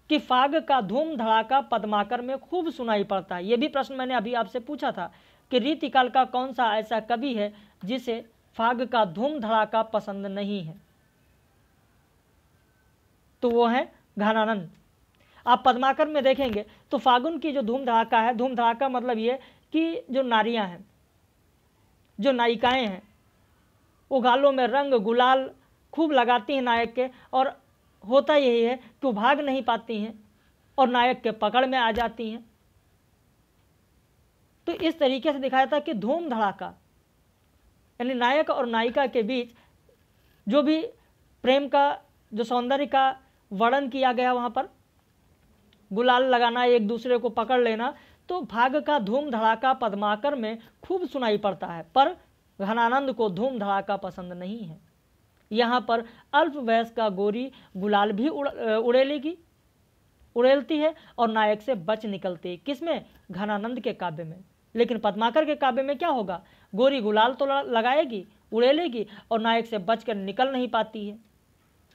कि फाग का धूम धड़ाका पद्माकर में खूब सुनाई पड़ता है यह भी प्रश्न मैंने अभी आपसे पूछा था कि रीतिकाल का कौन सा ऐसा कवि है जिसे फाग का धूम धड़ाका पसंद नहीं है तो वो है घनानंद आप पद्माकर में देखेंगे तो फागुन की जो धूम धड़ाका है धूम धड़ाका मतलब ये कि जो नारियाँ हैं जो नायिकाएँ हैं वो गालों में रंग गुलाल खूब लगाती हैं नायक के और होता यही है कि वो भाग नहीं पाती हैं और नायक के पकड़ में आ जाती हैं तो इस तरीके से दिखाया था कि धूम धड़ाका यानी नायक और नायिका के बीच जो भी प्रेम का जो सौंदर्य का वर्णन किया गया वहाँ पर गुलाल लगाना एक दूसरे को पकड़ लेना तो भाग का धूम धड़ाका पदमाकर में खूब सुनाई पड़ता है पर घनानंद को धूम धड़ाका पसंद नहीं है यहाँ पर अल्प वयस का गोरी गुलाल भी उड़, उड़ेलेगी उड़ेलती है और नायक से बच निकलती है किसमें घनानंद के काव्य में लेकिन पद्माकर के काव्य में क्या होगा गोरी गुलाल तो लगाएगी उड़ेलेगी और नायक से बचकर निकल नहीं पाती है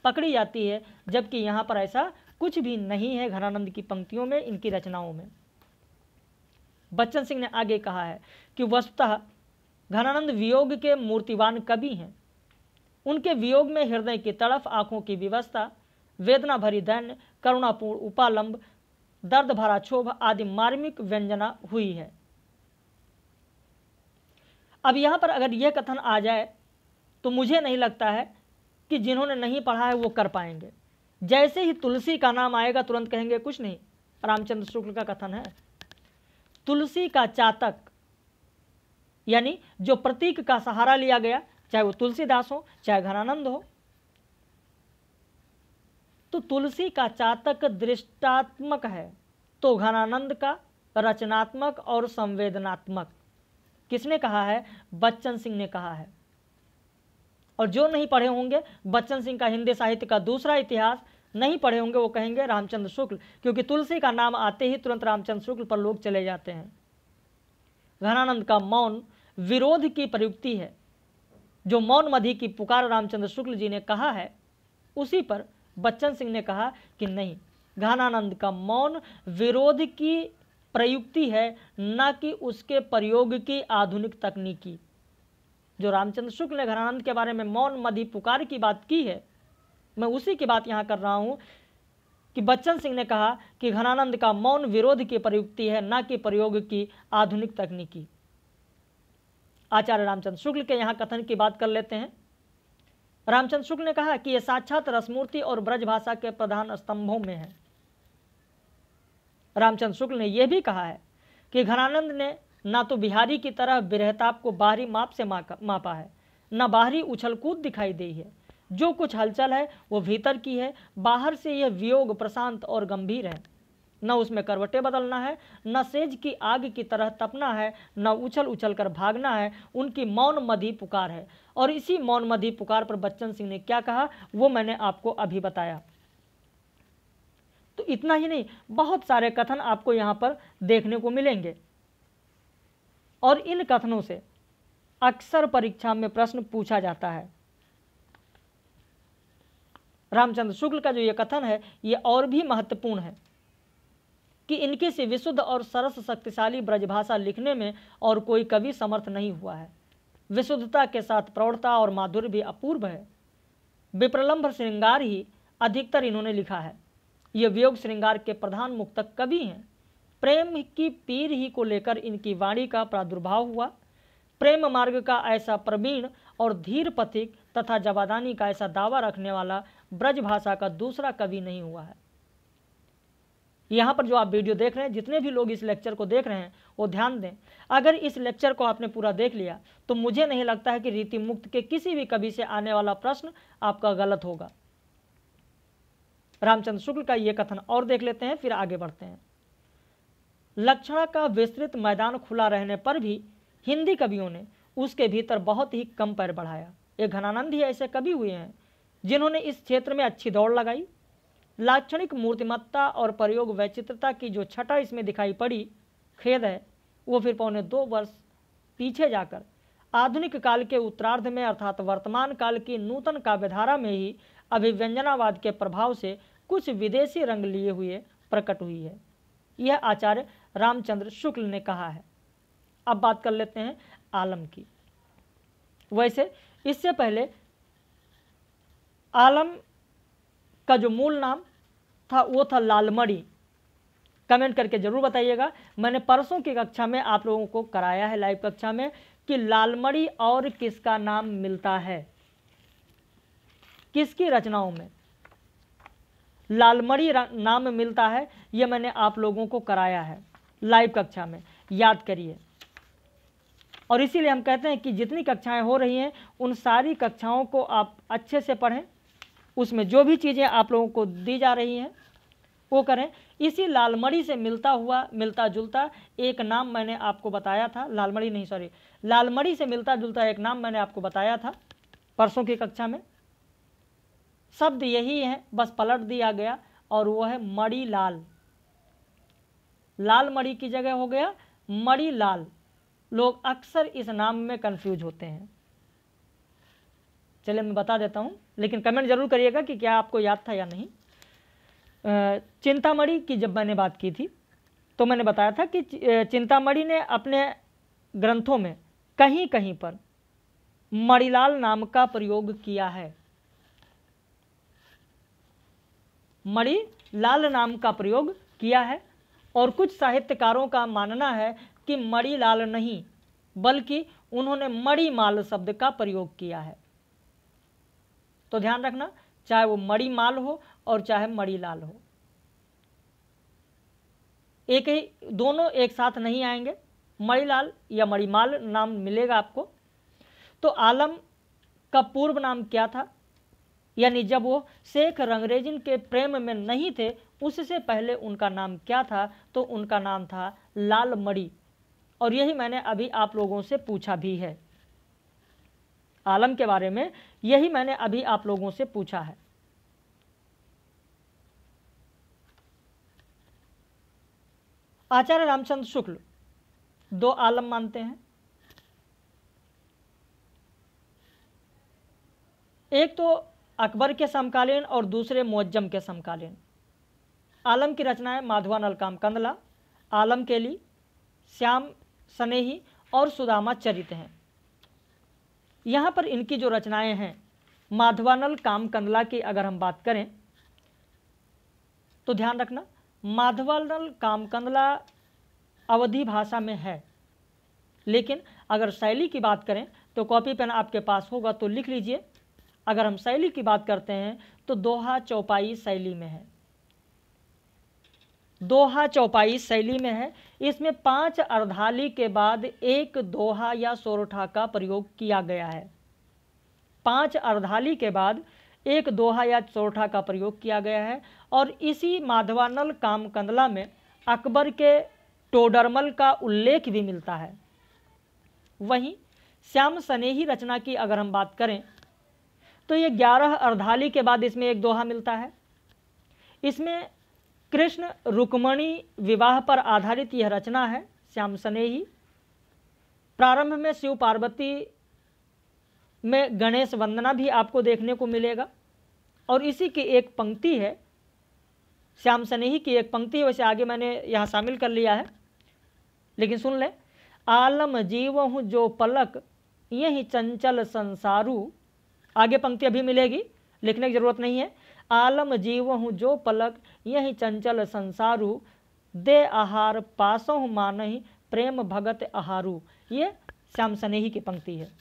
पकड़ी जाती है जबकि यहाँ पर ऐसा कुछ भी नहीं है घनानंद की पंक्तियों में इनकी रचनाओं में बच्चन सिंह ने आगे कहा है कि वस्तुतः घनानंद वियोग के मूर्तिवान कवि हैं उनके वियोग में हृदय की तड़फ आंखों की व्यवस्था वेदना भरी धन करुणापूर्ण उपालंब दर्द भरा क्षोभ आदि मार्मिक व्यंजना हुई है अब यहां पर अगर यह कथन आ जाए तो मुझे नहीं लगता है कि जिन्होंने नहीं पढ़ा है वो कर पाएंगे जैसे ही तुलसी का नाम आएगा तुरंत कहेंगे कुछ नहीं रामचंद्र शुक्ल का कथन है तुलसी का चातक यानी जो प्रतीक का सहारा लिया गया चाहे वो तुलसीदास हो चाहे घनानंद हो तो तुलसी का चातक दृष्टात्मक है तो घनानंद का रचनात्मक और संवेदनात्मक किसने कहा है बच्चन सिंह ने कहा है और जो नहीं पढ़े होंगे बच्चन सिंह का हिंदी साहित्य का दूसरा इतिहास नहीं पढ़े होंगे वो कहेंगे रामचंद्र शुक्ल क्योंकि तुलसी का नाम आते ही तुरंत रामचंद्र शुक्ल पर लोग चले जाते हैं घनानंद का मौन विरोध की प्रयुक्ति है जो मौन मधि की पुकार रामचंद्र शुक्ल जी ने कहा है उसी पर बच्चन सिंह ने कहा कि नहीं घनानंद का मौन विरोध की प्रयुक्ति है न कि उसके प्रयोग की आधुनिक तकनीकी जो रामचंद्र शुक्ल ने घनानंद के बारे में मौन मधि पुकार की बात की है मैं उसी की बात यहाँ कर रहा हूँ कि बच्चन सिंह ने कहा कि घनानंद का मौन विरोध की प्रयुक्ति है ना कि प्रयोग की आधुनिक तकनीकी आचार्य रामचंद्र शुक्ल के यहाँ कथन की बात कर लेते हैं रामचंद्र शुक्ल ने कहा कि यह साक्षात रसमूर्ति और ब्रज भाषा के प्रधान स्तंभों में है रामचंद्र शुक्ल ने यह भी कहा है कि घनानंद ने ना तो बिहारी की तरह बिरहताप को बाहरी माप से मापा है ना बाहरी उछलकूद दिखाई दी है जो कुछ हलचल है वो भीतर की है बाहर से यह वियोग प्रशांत और गंभीर है न उसमें करवटें बदलना है न सेज की आग की तरह तपना है न उछल उछल कर भागना है उनकी मौन मधि पुकार है और इसी मौन मधी पुकार पर बच्चन सिंह ने क्या कहा वो मैंने आपको अभी बताया तो इतना ही नहीं बहुत सारे कथन आपको यहाँ पर देखने को मिलेंगे और इन कथनों से अक्सर परीक्षा में प्रश्न पूछा जाता है रामचंद्र शुक्ल का जो ये कथन है ये और भी महत्वपूर्ण है कि इनके से विशुद्ध और सरस शक्तिशाली ब्रजभाषा लिखने में और कोई कवि समर्थ नहीं हुआ है विशुद्धता के साथ प्रौढ़ता और माधुर्य भी अपूर्व है विप्रलम्भ श्रृंगार ही अधिकतर इन्होंने लिखा है ये वियोग श्रृंगार के प्रधान मुक्तक कवि हैं प्रेम की पीर ही को लेकर इनकी वाणी का प्रादुर्भाव हुआ प्रेम मार्ग का ऐसा प्रवीण और धीर पथिक तथा जवादानी का ऐसा दावा रखने वाला ब्रज भाषा का दूसरा कवि नहीं हुआ है यहां पर जो आप वीडियो देख रहे हैं जितने भी लोग इस लेक्चर को देख रहे हैं वो ध्यान दें अगर इस लेक्चर को आपने पूरा देख लिया तो मुझे नहीं लगता है कि रीति मुक्त के किसी भी कवि से आने वाला प्रश्न आपका गलत होगा रामचंद्र शुक्ल का यह कथन और देख लेते हैं फिर आगे बढ़ते हैं लक्षणा का विस्तृत मैदान खुला रहने पर भी हिंदी कवियों ने उसके भीतर बहुत ही कम पैर बढ़ाया ये घनानंद ही ऐसे कवि हुए हैं जिन्होंने इस क्षेत्र में अच्छी दौड़ लगाई लाक्षणिक मूर्तिमत्ता और प्रयोग वैचित्रता की जो छटा इसमें दिखाई पड़ी खेद है वो फिर पौने दो वर्ष पीछे जाकर आधुनिक काल के उत्तरार्ध में अर्थात वर्तमान काल की नूतन काव्यधारा में ही अभिव्यंजनावाद के प्रभाव से कुछ विदेशी रंग लिए हुए प्रकट हुई है यह आचार्य रामचंद्र शुक्ल ने कहा है अब बात कर लेते हैं आलम की वैसे इससे पहले आलम का जो मूल नाम था वो था लालमड़ी कमेंट करके ज़रूर बताइएगा मैंने परसों की कक्षा में आप लोगों को कराया है लाइव कक्षा में कि लालमड़ी और किसका नाम मिलता है किसकी रचनाओं में लालमड़ी नाम मिलता है ये मैंने आप लोगों को कराया है लाइव कक्षा में याद करिए और इसीलिए हम कहते हैं कि जितनी कक्षाएं हो रही हैं उन सारी कक्षाओं को आप अच्छे से पढ़ें उसमें जो भी चीज़ें आप लोगों को दी जा रही हैं वो करें इसी लालमढ़ी से मिलता हुआ मिलता जुलता एक नाम मैंने आपको बताया था लालमढ़ी नहीं सॉरी लालमढ़ी से मिलता जुलता एक नाम मैंने आपको बताया था परसों की कक्षा में शब्द यही है बस पलट दिया गया और वो है मड़ी लाल लाल मड़ी की जगह हो गया मड़ी लाल लोग अक्सर इस नाम में कंफ्यूज होते हैं चलिए मैं बता देता हूँ लेकिन कमेंट जरूर करिएगा कि क्या आपको याद था या नहीं चिंतामणि की जब मैंने बात की थी तो मैंने बताया था कि चिंतामणि ने अपने ग्रंथों में कहीं कहीं पर मणिलाल नाम का प्रयोग किया है मणि लाल नाम का प्रयोग किया है और कुछ साहित्यकारों का मानना है कि मणिलाल नहीं बल्कि उन्होंने मणिमाल शब्द का प्रयोग किया है तो ध्यान रखना चाहे वो मड़ी माल हो और चाहे मड़ी लाल हो एक ही दोनों एक साथ नहीं आएंगे मणिलाल या मणिमाल नाम मिलेगा आपको तो आलम का पूर्व नाम क्या था यानी जब वो शेख रंगरेजिन के प्रेम में नहीं थे उससे पहले उनका नाम क्या था तो उनका नाम था लाल मड़ी और यही मैंने अभी आप लोगों से पूछा भी है आलम के बारे में यही मैंने अभी आप लोगों से पूछा है आचार्य रामचंद्र शुक्ल दो आलम मानते हैं एक तो अकबर के समकालीन और दूसरे मुज्जम के समकालीन आलम की रचनाएं माधवा नलकाम कंदला आलम केली श्याम सनेही और सुदामा चरित हैं यहाँ पर इनकी जो रचनाएं हैं माधवानल कामकंदला की अगर हम बात करें तो ध्यान रखना माधवानल कामकंदला अवधि भाषा में है लेकिन अगर शैली की बात करें तो कॉपी पेन आपके पास होगा तो लिख लीजिए अगर हम शैली की बात करते हैं तो दोहा चौपाई शैली में है दोहा चौपाई शैली में है इसमें पांच अर्धाली के बाद एक दोहा या सोरठा का प्रयोग किया गया है पांच अर्धाली के बाद एक दोहा या सोरठा का प्रयोग किया गया है और इसी माधवानल कामकंदला में अकबर के टोडरमल का उल्लेख भी मिलता है वहीं श्याम सनेही रचना की अगर हम बात करें तो ये ग्यारह अर्धाली के बाद इसमें एक दोहा मिलता है इसमें कृष्ण रुक्मणी विवाह पर आधारित यह रचना है श्याम स्नेही प्रारंभ में शिव पार्वती में गणेश वंदना भी आपको देखने को मिलेगा और इसी की एक पंक्ति है श्याम स्नेही की एक पंक्ति है वैसे आगे मैंने यहाँ शामिल कर लिया है लेकिन सुन लें आलम जीव हूँ जो पलक यही चंचल संसारू आगे पंक्ति अभी मिलेगी लिखने की ज़रूरत नहीं है आलम जीव हूँ जो पलक यही चंचल संसारू दे आहार मान ही प्रेम भगत आहारु ये श्याम स्नेही की पंक्ति है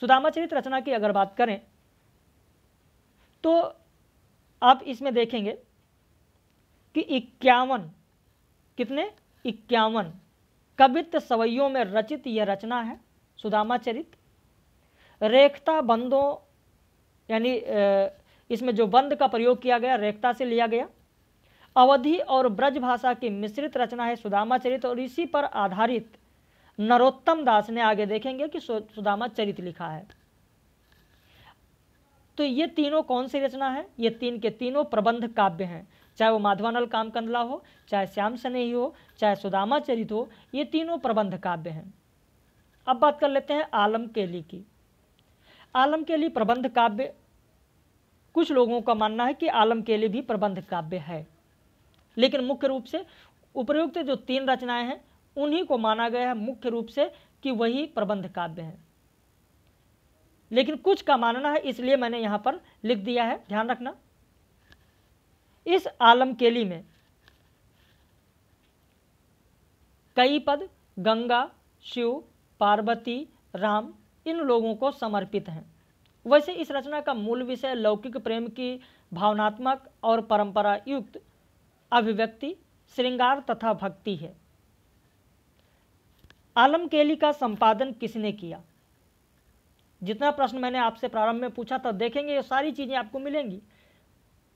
सुदामा चरित रचना की अगर बात करें तो आप इसमें देखेंगे कि इक्यावन कितने इक्यावन कवित्त सवैयों में रचित यह रचना है सुदामा चरित रेखता बंदों यानी इसमें जो बंद का प्रयोग किया गया रेखता से लिया गया अवधि और ब्रज भाषा की मिश्रित रचना है सुदामा चरित और इसी पर आधारित नरोत्तम दास ने आगे देखेंगे कि सुदामा चरित लिखा है तो ये तीनों कौन सी रचना है ये तीन के तीनों प्रबंध काव्य हैं चाहे वो माधवानल कामकंदला हो चाहे श्याम सनेही हो चाहे सुदामा चरित हो ये तीनों प्रबंध काव्य हैं अब बात कर लेते हैं आलम केली की आलम केली प्रबंध काव्य कुछ लोगों का मानना है कि आलम के लिए भी प्रबंध काव्य है लेकिन मुख्य रूप से उपयुक्त जो तीन रचनाएं हैं उन्हीं को माना गया है मुख्य रूप से कि वही प्रबंध काव्य हैं लेकिन कुछ का मानना है इसलिए मैंने यहां पर लिख दिया है ध्यान रखना इस आलम केली में कई पद गंगा शिव पार्वती राम इन लोगों को समर्पित हैं वैसे इस रचना का मूल विषय लौकिक प्रेम की भावनात्मक और परंपरा युक्त अभिव्यक्ति श्रृंगार तथा भक्ति है आलम केली का संपादन किसने किया जितना प्रश्न मैंने आपसे प्रारंभ में पूछा था देखेंगे ये सारी चीज़ें आपको मिलेंगी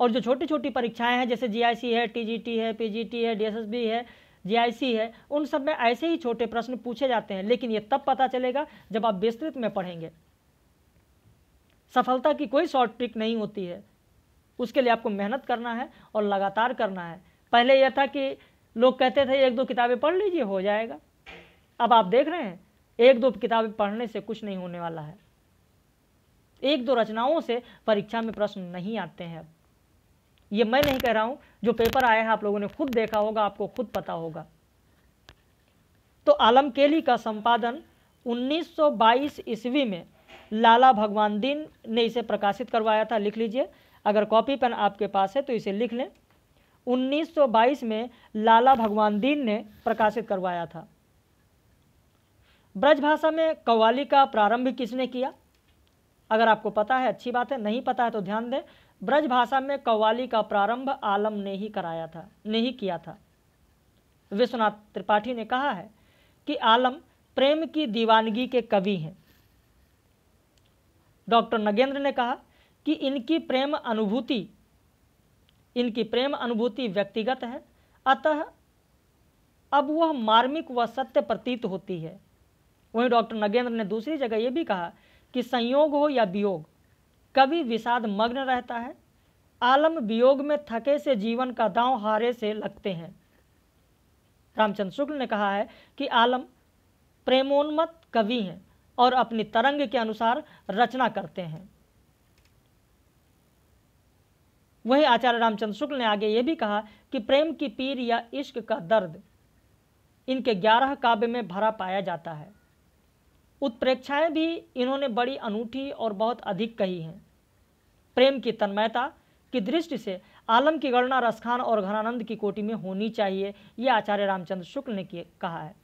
और जो छोटी छोटी परीक्षाएं हैं जैसे जीआईसी है टीजीटी है पीजीटी है डीएसएसबी है जीआईसी है उन सब में ऐसे ही छोटे प्रश्न पूछे जाते हैं लेकिन ये तब पता चलेगा जब आप विस्तृत में पढ़ेंगे सफलता की कोई शॉर्ट ट्रिक नहीं होती है उसके लिए आपको मेहनत करना है और लगातार करना है पहले यह था कि लोग कहते थे एक दो किताबें पढ़ लीजिए हो जाएगा अब आप देख रहे हैं एक दो किताबें पढ़ने से कुछ नहीं होने वाला है एक दो रचनाओं से परीक्षा में प्रश्न नहीं आते हैं अब ये मैं नहीं कह रहा हूं जो पेपर आया है आप लोगों ने खुद देखा होगा आपको खुद पता होगा तो आलम केली का संपादन 1922 ईस्वी में लाला भगवान दीन ने इसे प्रकाशित करवाया था लिख लीजिए अगर कॉपी पेन आपके पास है तो इसे लिख लें 1922 में लाला भगवान दीन ने प्रकाशित करवाया था ब्रजभाषा में कव्वाली का प्रारंभ किसने किया अगर आपको पता है अच्छी बात है नहीं पता है तो ध्यान दें ब्रजभाषा में कव्वाली का प्रारंभ आलम ने ही कराया था नहीं किया था विश्वनाथ त्रिपाठी ने कहा है कि आलम प्रेम की दीवानगी के कवि हैं डॉक्टर नगेंद्र ने कहा कि इनकी प्रेम अनुभूति इनकी प्रेम अनुभूति व्यक्तिगत है अतः अब वह मार्मिक व सत्य प्रतीत होती है वहीं डॉक्टर नगेंद्र ने दूसरी जगह यह भी कहा कि संयोग हो या वियोग कभी विषाद मग्न रहता है आलम वियोग में थके से जीवन का दांव हारे से लगते हैं रामचंद्र शुक्ल ने कहा है कि आलम प्रेमोन्मत कवि हैं और अपनी तरंग के अनुसार रचना करते हैं वही आचार्य रामचंद्र शुक्ल ने आगे ये भी कहा कि प्रेम की पीर या इश्क का दर्द इनके ग्यारह काव्य में भरा पाया जाता है उत्प्रेक्षाएं भी इन्होंने बड़ी अनूठी और बहुत अधिक कही हैं प्रेम की तन्मयता की दृष्टि से आलम की गणना रसखान और घनानंद की कोटि में होनी चाहिए यह आचार्य रामचंद्र शुक्ल ने कहा है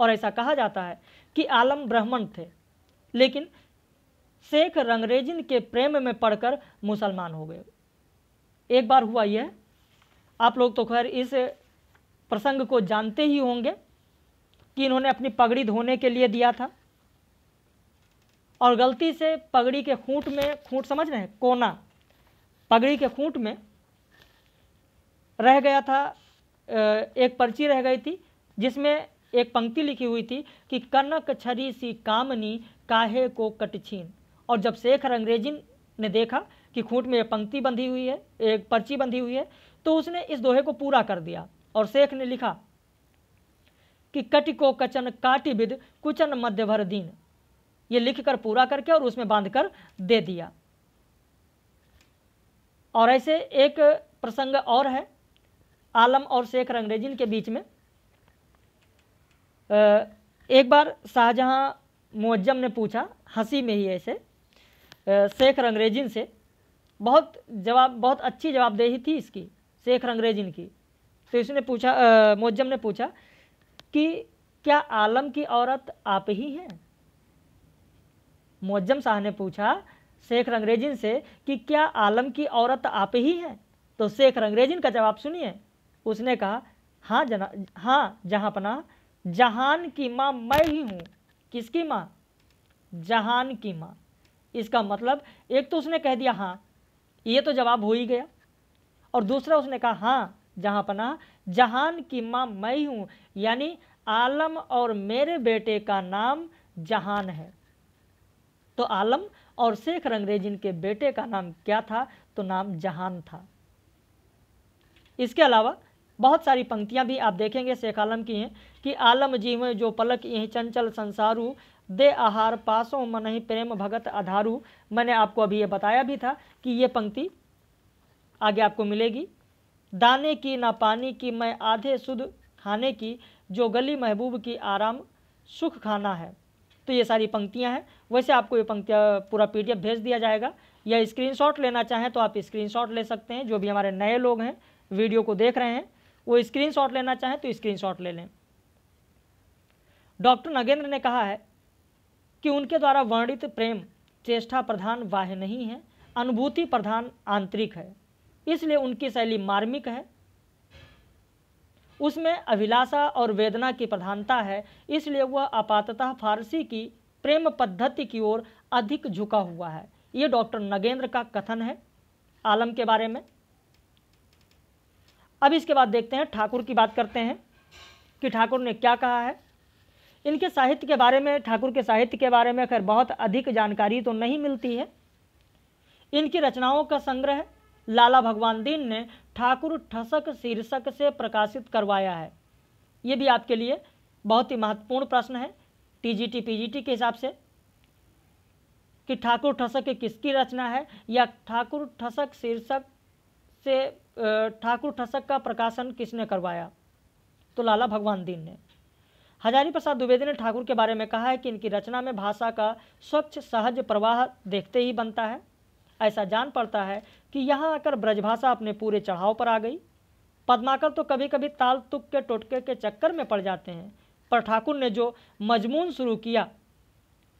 और ऐसा कहा जाता है कि आलम ब्राह्मण थे लेकिन शेख रंगरेजिन के प्रेम में पड़कर मुसलमान हो गए एक बार हुआ यह आप लोग तो खैर इस प्रसंग को जानते ही होंगे कि इन्होंने अपनी पगड़ी धोने के लिए दिया था और गलती से पगड़ी के खूंट में खूंट समझ रहे हैं कोना पगड़ी के खूंट में रह गया था एक पर्ची रह गई थी जिसमें एक पंक्ति लिखी हुई थी कि कनक छरी सी कामनी काहे को कटछीन और जब शेखर अंग्रेजी ने देखा कि खूंट में एक पंक्ति बंधी हुई है एक पर्ची बंधी हुई है तो उसने इस दोहे को पूरा कर दिया और शेख ने लिखा कि कटिको कचन काटी कुचन मध्य भर दीन ये लिखकर पूरा करके और उसमें बांध कर दे दिया और ऐसे एक प्रसंग और है आलम और शेखर अंग्रेजी के बीच में एक बार शाहजहाँ मुज्जम ने पूछा हंसी में ही ऐसे शेख रंगरेजिन से बहुत जवाब बहुत अच्छी जवाबदेही थी इसकी शेख रंगरेजिन की तो इसने पूछा मुज्जम ने पूछा कि क्या आलम की औरत आप ही हैं मुज्जम शाह ने पूछा शेख रंगरेजिन से कि क्या आलम की औरत आप ही हैं तो शेख रंगरेजिन का जवाब सुनिए उसने कहा हाँ जना हाँ जहाँ पना जहान की माँ मैं ही हूँ किसकी माँ जहान की माँ इसका मतलब एक तो उसने कह दिया हाँ ये तो जवाब हो ही गया और दूसरा उसने कहा हाँ जहाँ पना जहान की माँ मैं ही हूँ यानी आलम और मेरे बेटे का नाम जहान है तो आलम और शेख रंगरेज इनके बेटे का नाम क्या था तो नाम जहान था इसके अलावा बहुत सारी पंक्तियाँ भी आप देखेंगे शेख आलम की हैं कि आलम जीव जो पलक यही चंचल संसारू दे आहार पासों मन ही प्रेम भगत आधारू मैंने आपको अभी ये बताया भी था कि ये पंक्ति आगे आपको मिलेगी दाने की ना पानी की मैं आधे शुद्ध खाने की जो गली महबूब की आराम सुख खाना है तो ये सारी पंक्तियां हैं वैसे आपको ये पंक्तियाँ पूरा पीडीएफ भेज दिया जाएगा या स्क्रीनशॉट लेना चाहें तो आप स्क्रीनशॉट ले सकते हैं जो भी हमारे नए लोग हैं वीडियो को देख रहे हैं वो स्क्रीनशॉट लेना चाहें तो स्क्रीनशॉट ले लें डॉक्टर नगेंद्र ने कहा है कि उनके द्वारा वर्णित प्रेम चेष्टा प्रधान वाह नहीं है अनुभूति प्रधान आंतरिक है इसलिए उनकी शैली मार्मिक है उसमें अभिलाषा और वेदना की प्रधानता है इसलिए वह आपातः फारसी की प्रेम पद्धति की ओर अधिक झुका हुआ है ये डॉक्टर नगेंद्र का कथन है आलम के बारे में अब इसके बाद देखते हैं ठाकुर की बात करते हैं कि ठाकुर ने क्या कहा है इनके साहित्य के बारे में ठाकुर के साहित्य के बारे में खैर बहुत अधिक जानकारी तो नहीं मिलती है इनकी रचनाओं का संग्रह लाला भगवान दीन ने ठाकुर ठसक शीर्षक से प्रकाशित करवाया है ये भी आपके लिए बहुत ही महत्वपूर्ण प्रश्न है टीजीटी पीजीटी के हिसाब से कि ठाकुर ठसक किसकी रचना है या ठाकुर ठसक शीर्षक से ठाकुर ठसक का प्रकाशन किसने करवाया तो लाला भगवान दीन ने हजारी प्रसाद द्विवेदी ने ठाकुर के बारे में कहा है कि इनकी रचना में भाषा का स्वच्छ सहज प्रवाह देखते ही बनता है ऐसा जान पड़ता है कि यहाँ आकर ब्रजभाषा अपने पूरे चढ़ाव पर आ गई पद्माकर तो कभी कभी ताल तुक के टोटके के चक्कर में पड़ जाते हैं पर ठाकुर ने जो मजमून शुरू किया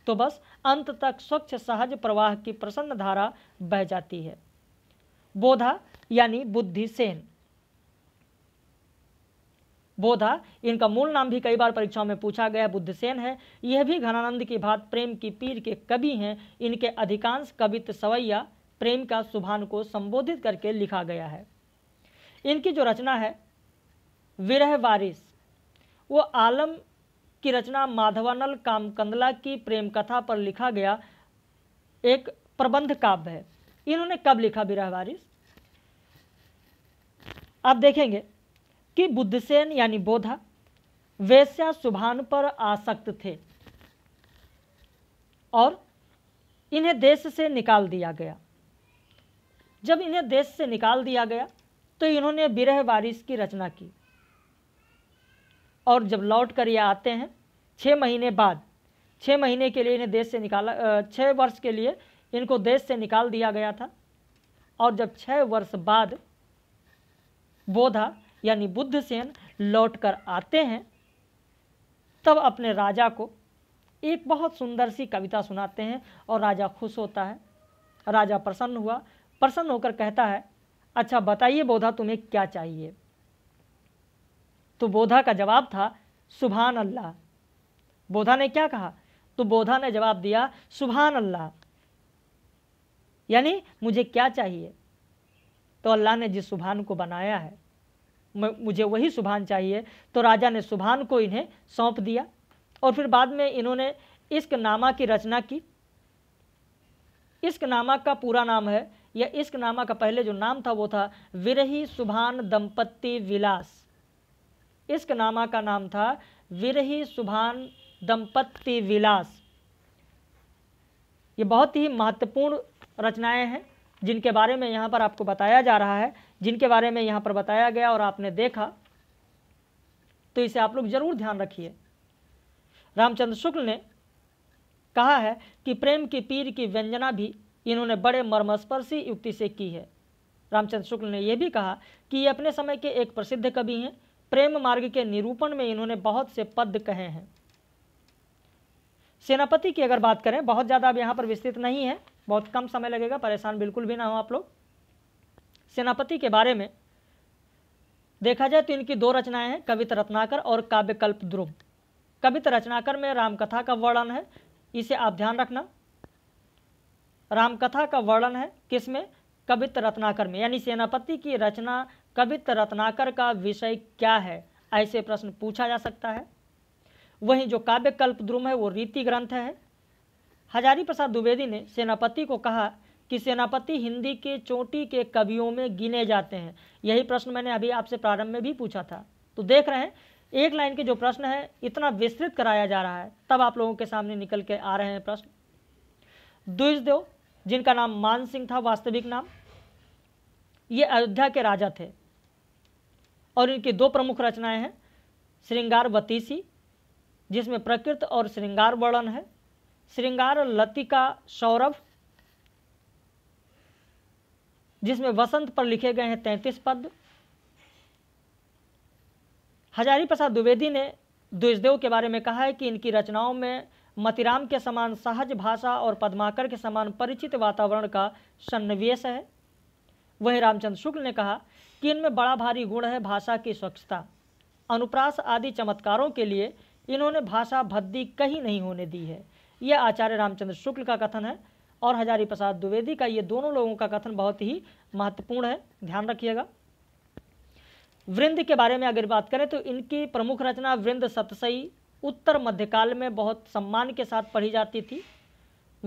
तो बस अंत तक स्वच्छ सहज प्रवाह की प्रसन्न धारा बह जाती है बोधा यानी बुद्धिसेन बोधा इनका मूल नाम भी कई बार परीक्षाओं में पूछा गया बुद्धसेन है यह भी घनानंद की भात प्रेम की पीर के कवि हैं इनके अधिकांश कवित सवैया प्रेम का सुभान को संबोधित करके लिखा गया है इनकी जो रचना है विरह वारिस वो आलम की रचना माधवानल कामकंदला की प्रेम कथा पर लिखा गया एक प्रबंध काव्य है इन्होंने कब लिखा विरह वारिस आप देखेंगे कि बुद्धसेन यानी बोधा वेश्या सुभान पर आसक्त थे और इन्हें देश से निकाल दिया गया जब इन्हें देश से निकाल दिया गया तो इन्होंने विरह बारिश की रचना की और जब लौट कर ये आते हैं छः महीने बाद छः महीने के लिए इन्हें देश से निकाला छः वर्ष के लिए इनको देश से निकाल दिया गया था और जब छः वर्ष बाद बोधा यानी बुद्धसेन लौटकर आते हैं तब अपने राजा को एक बहुत सुंदर सी कविता सुनाते हैं और राजा खुश होता है राजा प्रसन्न हुआ प्रसन्न होकर कहता है अच्छा बताइए बोधा तुम्हें क्या चाहिए तो बोधा का जवाब था सुबहान अल्लाह बोधा ने क्या कहा तो बोधा ने जवाब दिया सुबहान अल्लाह यानी मुझे क्या चाहिए तो अल्लाह ने जिस सुबहान को बनाया है मुझे वही सुबहान चाहिए तो राजा ने सुबहान को इन्हें सौंप दिया और फिर बाद में इन्होंने इश्क नामा की रचना की इश्क नामा का पूरा नाम है या इश्क नामा का पहले जो नाम था वो था विरही सुभान दंपत्ति विलास इश्क नामा का नाम था विरही सुभान दंपत्ति विलास ये बहुत ही महत्वपूर्ण रचनाएं हैं जिनके बारे में यहाँ पर आपको बताया जा रहा है जिनके बारे में यहाँ पर बताया गया और आपने देखा तो इसे आप लोग जरूर ध्यान रखिए रामचंद्र शुक्ल ने कहा है कि प्रेम की पीर की व्यंजना भी इन्होंने बड़े मर्मस्पर्शी युक्ति से की है रामचंद्र शुक्ल ने यह भी कहा कि ये अपने समय के एक प्रसिद्ध कवि हैं प्रेम मार्ग के निरूपण में इन्होंने बहुत से पद कहे हैं सेनापति की अगर बात करें बहुत ज़्यादा अब यहाँ पर विस्तृत नहीं है बहुत कम समय लगेगा परेशान बिल्कुल भी ना हो आप लोग सेनापति के बारे में देखा जाए तो इनकी दो रचनाएं हैं कवित रत्नाकर और काव्य कल्प ध्रुव कवित रचनाकर में रामकथा का वर्णन है इसे आप ध्यान रखना रामकथा का वर्णन है किसमें कवित रत्नाकर में यानी सेनापति की रचना कवित रत्नाकर का विषय क्या है ऐसे प्रश्न पूछा जा सकता है वहीं जो काव्यकल्प ध्रुव है वो रीति ग्रंथ है हजारी प्रसाद द्विवेदी ने सेनापति को कहा कि सेनापति हिंदी के चोटी के कवियों में गिने जाते हैं यही प्रश्न मैंने अभी आपसे प्रारंभ में भी पूछा था तो देख रहे हैं एक लाइन के जो प्रश्न है इतना विस्तृत कराया जा रहा है तब आप लोगों के सामने निकल के आ रहे हैं प्रश्न द्विजदेव जिनका नाम मान सिंह था वास्तविक नाम ये अयोध्या के राजा थे और इनकी दो प्रमुख रचनाएं हैं श्रृंगार बतीसी जिसमें प्रकृत और श्रृंगार वर्णन है श्रृंगार लतिका सौरभ जिसमें वसंत पर लिखे गए हैं तैंतीस पद हजारी प्रसाद द्विवेदी ने द्विजदेव के बारे में कहा है कि इनकी रचनाओं में मतिराम के समान सहज भाषा और पद्माकर के समान परिचित वातावरण का सन्निवेश है वहीं रामचंद्र शुक्ल ने कहा कि इनमें बड़ा भारी गुण है भाषा की स्वच्छता अनुप्रास आदि चमत्कारों के लिए इन्होंने भाषा भद्दी कहीं नहीं होने दी है यह आचार्य रामचंद्र शुक्ल का कथन है और हजारी प्रसाद द्विवेदी का ये दोनों लोगों का कथन बहुत ही महत्वपूर्ण है ध्यान रखिएगा वृंद के बारे में अगर बात करें तो इनकी प्रमुख रचना वृंद सतसई उत्तर मध्यकाल में बहुत सम्मान के साथ पढ़ी जाती थी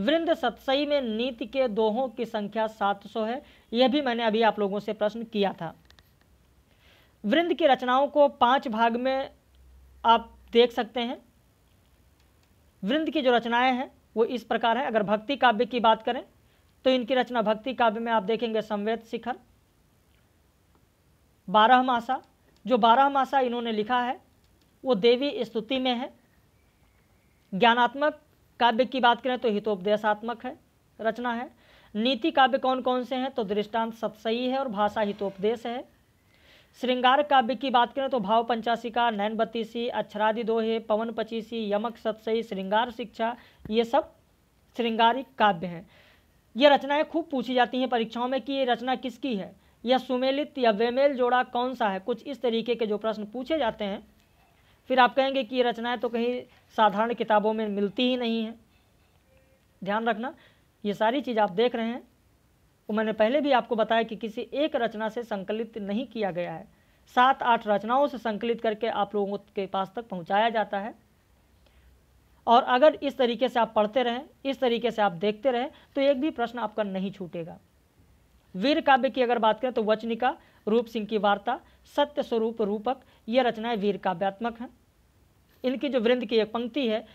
वृंद सतसई में नीति के दोहों की संख्या 700 है यह भी मैंने अभी आप लोगों से प्रश्न किया था वृंद की रचनाओं को पांच भाग में आप देख सकते हैं वृंद की जो रचनाएं हैं वो इस प्रकार है अगर भक्ति काव्य की बात करें तो इनकी रचना भक्ति काव्य में आप देखेंगे संवेद शिखर बारह मासा जो बारह मासा इन्होंने लिखा है वो देवी स्तुति में है ज्ञानात्मक काव्य की बात करें तो हितोपदेशात्मक है रचना है नीति काव्य कौन कौन से हैं तो दृष्टांत सत्सई है और भाषा हितोपदेश है श्रृंगार काव्य की बात करें तो भाव पंचासी का नयन बत्तीसी अक्षरादि दोहे पवन पचीसी यमक सतसई श्रृंगार शिक्षा ये सब श्रृंगारिक काव्य हैं ये रचनाएं खूब पूछी जाती हैं परीक्षाओं में कि ये रचना किसकी है यह सुमेलित या वेमेल जोड़ा कौन सा है कुछ इस तरीके के जो प्रश्न पूछे जाते हैं फिर आप कहेंगे कि ये रचनाएं तो कहीं साधारण किताबों में मिलती ही नहीं हैं ध्यान रखना ये सारी चीज़ आप देख रहे हैं वो तो मैंने पहले भी आपको बताया कि किसी एक रचना से संकलित नहीं किया गया है सात आठ रचनाओं से संकलित करके आप लोगों के पास तक पहुंचाया जाता है और अगर इस तरीके से आप पढ़ते रहें इस तरीके से आप देखते रहें तो एक भी प्रश्न आपका नहीं छूटेगा वीर काव्य की अगर बात करें तो वचनिका रूप सिंह की वार्ता सत्य स्वरूप रूपक ये रचनाएं वीर काव्यात्मक हैं इनकी जो वृंद की एक पंक्ति है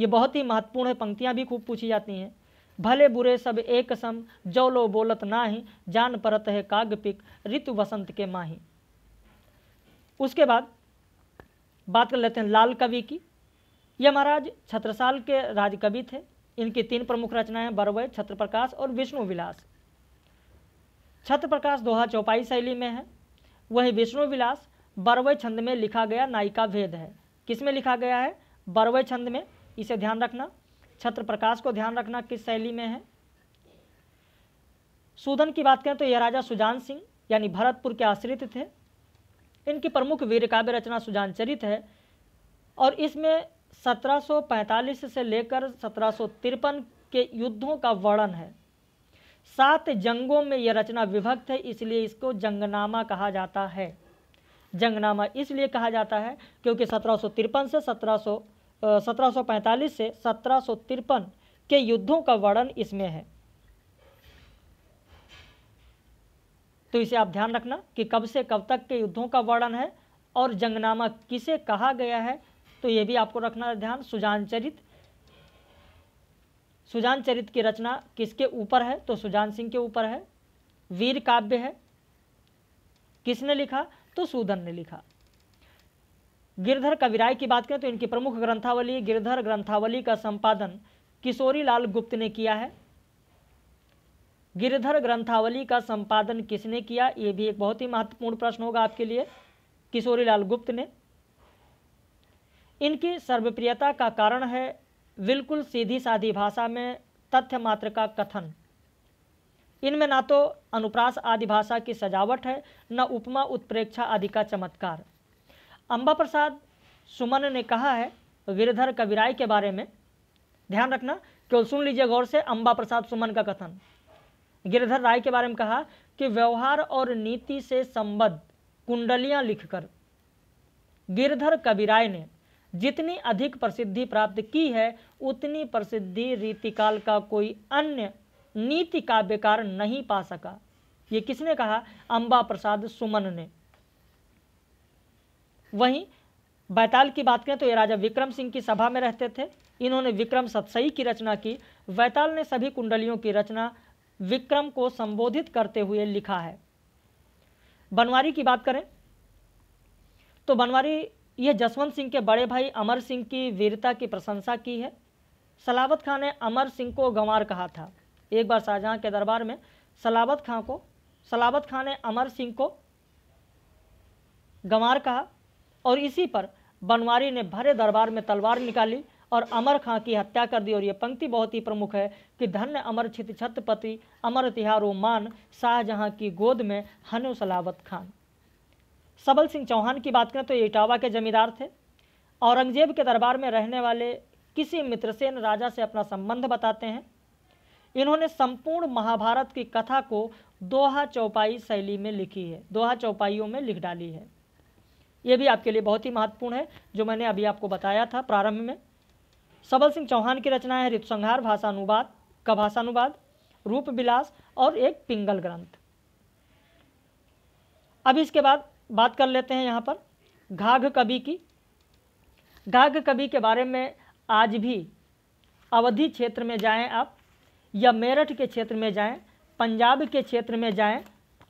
ये बहुत ही महत्वपूर्ण है पंक्तियाँ भी खूब पूछी जाती हैं भले बुरे सब एक सम जौलो लो बोलत नाही जान परत है पिक ऋतु वसंत के माही उसके बाद बात कर लेते हैं लाल कवि की यह महाराज छत्रसाल के राज कवि थे इनकी तीन प्रमुख रचनाएं बरवय छत्र प्रकाश और विष्णु विलास छत्र प्रकाश दोहा चौपाई शैली में है वही विष्णु विलास बरवय छंद में लिखा गया नायिका भेद है किस में लिखा गया है बरवय छंद में इसे ध्यान रखना छत्र प्रकाश को ध्यान रखना किस शैली में है सूदन की बात करें तो यह राजा सुजान सिंह यानी भरतपुर के आश्रित थे इनकी प्रमुख वीर काव्य रचना सुजान चरित है और इसमें 1745 से लेकर सत्रह के युद्धों का वर्णन है सात जंगों में यह रचना विभक्त है इसलिए इसको जंगनामा कहा जाता है जंगनामा इसलिए कहा जाता है क्योंकि सत्रह से सत्रह 1745 से सत्रह के युद्धों का वर्णन इसमें है तो इसे आप ध्यान रखना कि कब से कब तक के युद्धों का वर्णन है और जंगनामा किसे कहा गया है तो यह भी आपको रखना ध्यान सुजान चरित सुजान चरित की रचना किसके ऊपर है तो सुजान सिंह के ऊपर है वीर काव्य है किसने लिखा तो सूदन ने लिखा गिरधर कविराय की बात करें तो इनकी प्रमुख ग्रंथावली गिरधर ग्रंथावली का संपादन किशोरी लाल गुप्त ने किया है गिरधर ग्रंथावली का संपादन किसने किया ये भी एक बहुत ही महत्वपूर्ण प्रश्न होगा आपके लिए किशोरी लाल गुप्त ने इनकी सर्वप्रियता का कारण है बिल्कुल सीधी साधी भाषा में तथ्य मात्र का कथन इनमें ना तो अनुप्रास आदि भाषा की सजावट है न उपमा उत्प्रेक्षा आदि का चमत्कार अम्बा प्रसाद सुमन ने कहा है गिरधर कविराय के बारे में ध्यान रखना केवल सुन लीजिए गौर से अम्बा प्रसाद सुमन का कथन गिरधर राय के बारे में कहा कि व्यवहार और नीति से संबद्ध कुंडलियां लिखकर गिरधर कविराय ने जितनी अधिक प्रसिद्धि प्राप्त की है उतनी प्रसिद्धि रीतिकाल का कोई अन्य नीति काव्यकार नहीं पा सका ये किसने कहा अम्बा प्रसाद सुमन ने वहीं बैताल की बात करें तो ये राजा विक्रम सिंह की सभा में रहते थे इन्होंने विक्रम सतसई की रचना की वैताल ने सभी कुंडलियों की रचना विक्रम को संबोधित करते हुए लिखा है बनवारी की बात करें तो बनवारी यह जसवंत सिंह के बड़े भाई अमर सिंह की वीरता की प्रशंसा की है सलावत खां ने अमर सिंह को गंवार कहा था एक बार शाहजहां के दरबार में सलावत खां को सलावत खां ने अमर सिंह को गंवार कहा और इसी पर बनवारी ने भरे दरबार में तलवार निकाली और अमर खां की हत्या कर दी और ये पंक्ति बहुत ही प्रमुख है कि धन्य अमर छित छत्रपति अमर तिहारो मान शाहजहाँ की गोद में हनु सलावत खान सबल सिंह चौहान की बात करें तो ये इटावा के जमींदार थे औरंगजेब के दरबार में रहने वाले किसी मित्रसेन राजा से अपना संबंध बताते हैं इन्होंने संपूर्ण महाभारत की कथा को दोहा चौपाई शैली में लिखी है दोहा चौपाइयों में लिख डाली है ये भी आपके लिए बहुत ही महत्वपूर्ण है जो मैंने अभी आपको बताया था प्रारंभ में सबल सिंह चौहान की रचना है ऋतुसंहार भाषानुवाद का भाषानुवाद रूप विलास और एक पिंगल ग्रंथ अब इसके बाद बात कर लेते हैं यहाँ पर घाघ कवि की घाघ कवि के बारे में आज भी अवधि क्षेत्र में जाएं आप या मेरठ के क्षेत्र में जाएं पंजाब के क्षेत्र में जाएं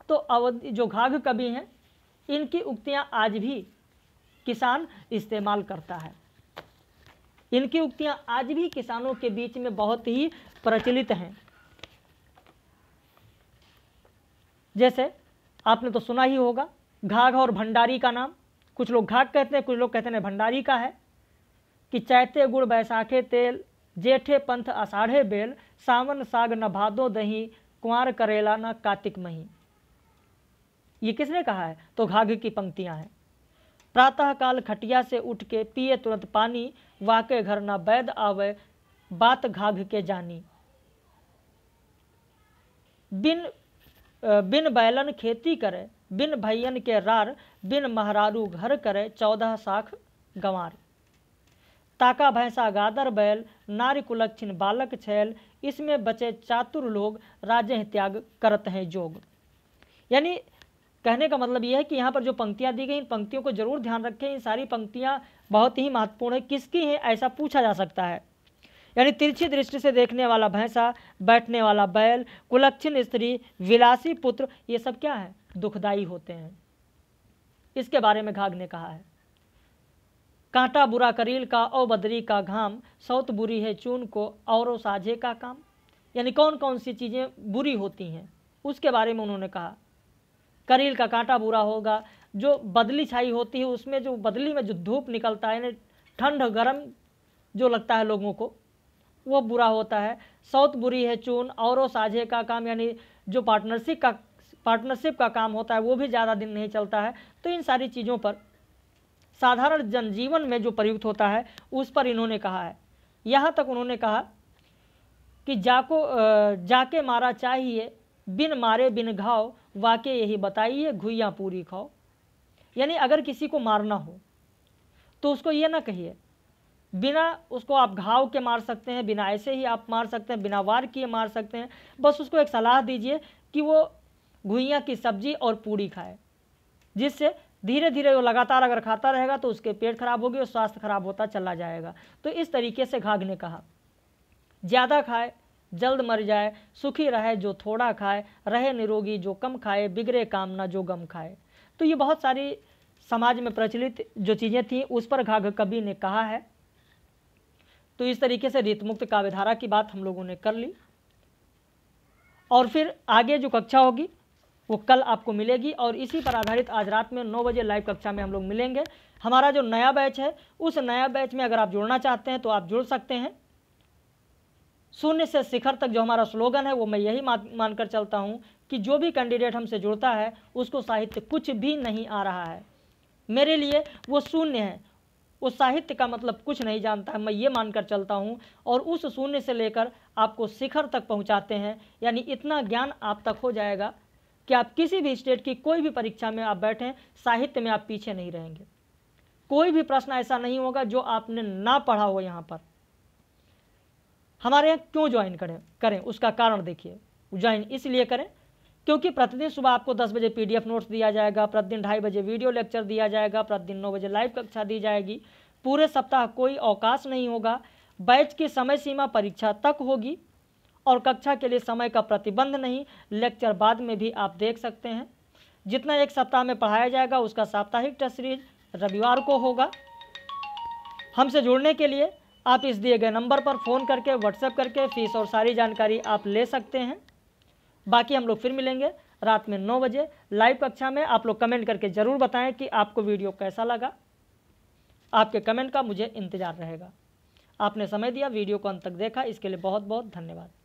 तो अवधि जो घाघ कवि हैं इनकी उक्तियां आज भी किसान इस्तेमाल करता है इनकी उक्तियां आज भी किसानों के बीच में बहुत ही प्रचलित हैं जैसे आपने तो सुना ही होगा घाघ और भंडारी का नाम कुछ लोग घाघ कहते हैं कुछ लोग कहते हैं भंडारी का है कि चैते गुड़ बैसाखे तेल जेठे पंथ अषाढ़े बेल सावन साग न भादो दही कुंवर करेला न कार्तिक मही ये किसने कहा है तो घाघ की पंक्तियां हैं प्रातःकाल खटिया से उठ के पिए तुरंत पानी वाके घर ना बैद आवे बात घाघ के जानी बिन बिन बैलन खेती करे बिन भैयन के रार बिन महरारू घर करे चौदह साख गंवार ताका भैंसा गादर बैल नारी कुलक्षिण बालक छैल इसमें बचे चातुर लोग राजे त्याग करते हैं जोग यानी कहने का मतलब यह है कि यहाँ पर जो पंक्तियाँ दी गई इन पंक्तियों को जरूर ध्यान रखें इन सारी पंक्तियाँ बहुत ही महत्वपूर्ण है किसकी है ऐसा पूछा जा सकता है यानी तिरछी दृष्टि से देखने वाला भैंसा बैठने वाला बैल कुलक्षण स्त्री विलासी पुत्र ये सब क्या है दुखदाई होते हैं इसके बारे में घाघ ने कहा है कांटा बुरा करील का औ बदरी का घाम सौत बुरी है चून को और साझे का काम यानी कौन कौन सी चीज़ें बुरी होती हैं उसके बारे में उन्होंने कहा करील का कांटा बुरा होगा जो बदली छाई होती है उसमें जो बदली में जो धूप निकलता है यानी ठंड गर्म जो लगता है लोगों को वो बुरा होता है सौत बुरी है चून औरों साझे का काम यानी जो पार्टनरशिप का पार्टनरशिप का काम होता है वो भी ज़्यादा दिन नहीं चलता है तो इन सारी चीज़ों पर साधारण जनजीवन में जो प्रयुक्त होता है उस पर इन्होंने कहा है यहाँ तक उन्होंने कहा कि जाको जाके मारा चाहिए बिन मारे बिन घाव वाक्य यही बताइए घुइया पूरी खाओ यानी अगर किसी को मारना हो तो उसको ये ना कहिए बिना उसको आप घाव के मार सकते हैं बिना ऐसे ही आप मार सकते हैं बिना वार किए मार सकते हैं बस उसको एक सलाह दीजिए कि वो घुइया की सब्जी और पूड़ी खाए जिससे धीरे धीरे वो लगातार अगर खाता रहेगा तो उसके पेट खराब होगी और स्वास्थ्य खराब होता चला जाएगा तो इस तरीके से घाघ ने कहा ज़्यादा खाए जल्द मर जाए सुखी रहे जो थोड़ा खाए रहे निरोगी जो कम खाए बिगड़े काम ना जो गम खाए तो ये बहुत सारी समाज में प्रचलित जो चीज़ें थीं उस पर घाघ कवि ने कहा है तो इस तरीके से रीतमुक्त काव्यधारा की बात हम लोगों ने कर ली और फिर आगे जो कक्षा होगी वो कल आपको मिलेगी और इसी पर आधारित आज रात में नौ बजे लाइव कक्षा में हम लोग मिलेंगे हमारा जो नया बैच है उस नया बैच में अगर आप जुड़ना चाहते हैं तो आप जुड़ सकते हैं शून्य से शिखर तक जो हमारा स्लोगन है वो मैं यही मानकर चलता हूँ कि जो भी कैंडिडेट हमसे जुड़ता है उसको साहित्य कुछ भी नहीं आ रहा है मेरे लिए वो शून्य है वो साहित्य का मतलब कुछ नहीं जानता है मैं ये मानकर चलता हूँ और उस शून्य से लेकर आपको शिखर तक पहुँचाते हैं यानी इतना ज्ञान आप तक हो जाएगा कि आप किसी भी स्टेट की कोई भी परीक्षा में आप बैठें साहित्य में आप पीछे नहीं रहेंगे कोई भी प्रश्न ऐसा नहीं होगा जो आपने ना पढ़ा हो यहाँ पर हमारे यहाँ क्यों ज्वाइन करें करें उसका कारण देखिए ज्वाइन इसलिए करें क्योंकि प्रतिदिन सुबह आपको 10 बजे पीडीएफ नोट्स दिया जाएगा प्रतिदिन ढाई बजे वीडियो लेक्चर दिया जाएगा प्रतिदिन नौ बजे लाइव कक्षा दी जाएगी पूरे सप्ताह कोई अवकाश नहीं होगा बैच की समय सीमा परीक्षा तक होगी और कक्षा के लिए समय का प्रतिबंध नहीं लेक्चर बाद में भी आप देख सकते हैं जितना एक सप्ताह में पढ़ाया जाएगा उसका साप्ताहिक टेस्ट सीरीज रविवार को होगा हमसे जुड़ने के लिए आप इस दिए गए नंबर पर फ़ोन करके व्हाट्सएप करके फ़ीस और सारी जानकारी आप ले सकते हैं बाकी हम लोग फिर मिलेंगे रात में नौ बजे लाइव कक्षा में आप लोग कमेंट करके ज़रूर बताएं कि आपको वीडियो कैसा लगा आपके कमेंट का मुझे इंतज़ार रहेगा आपने समय दिया वीडियो को अंत तक देखा इसके लिए बहुत बहुत धन्यवाद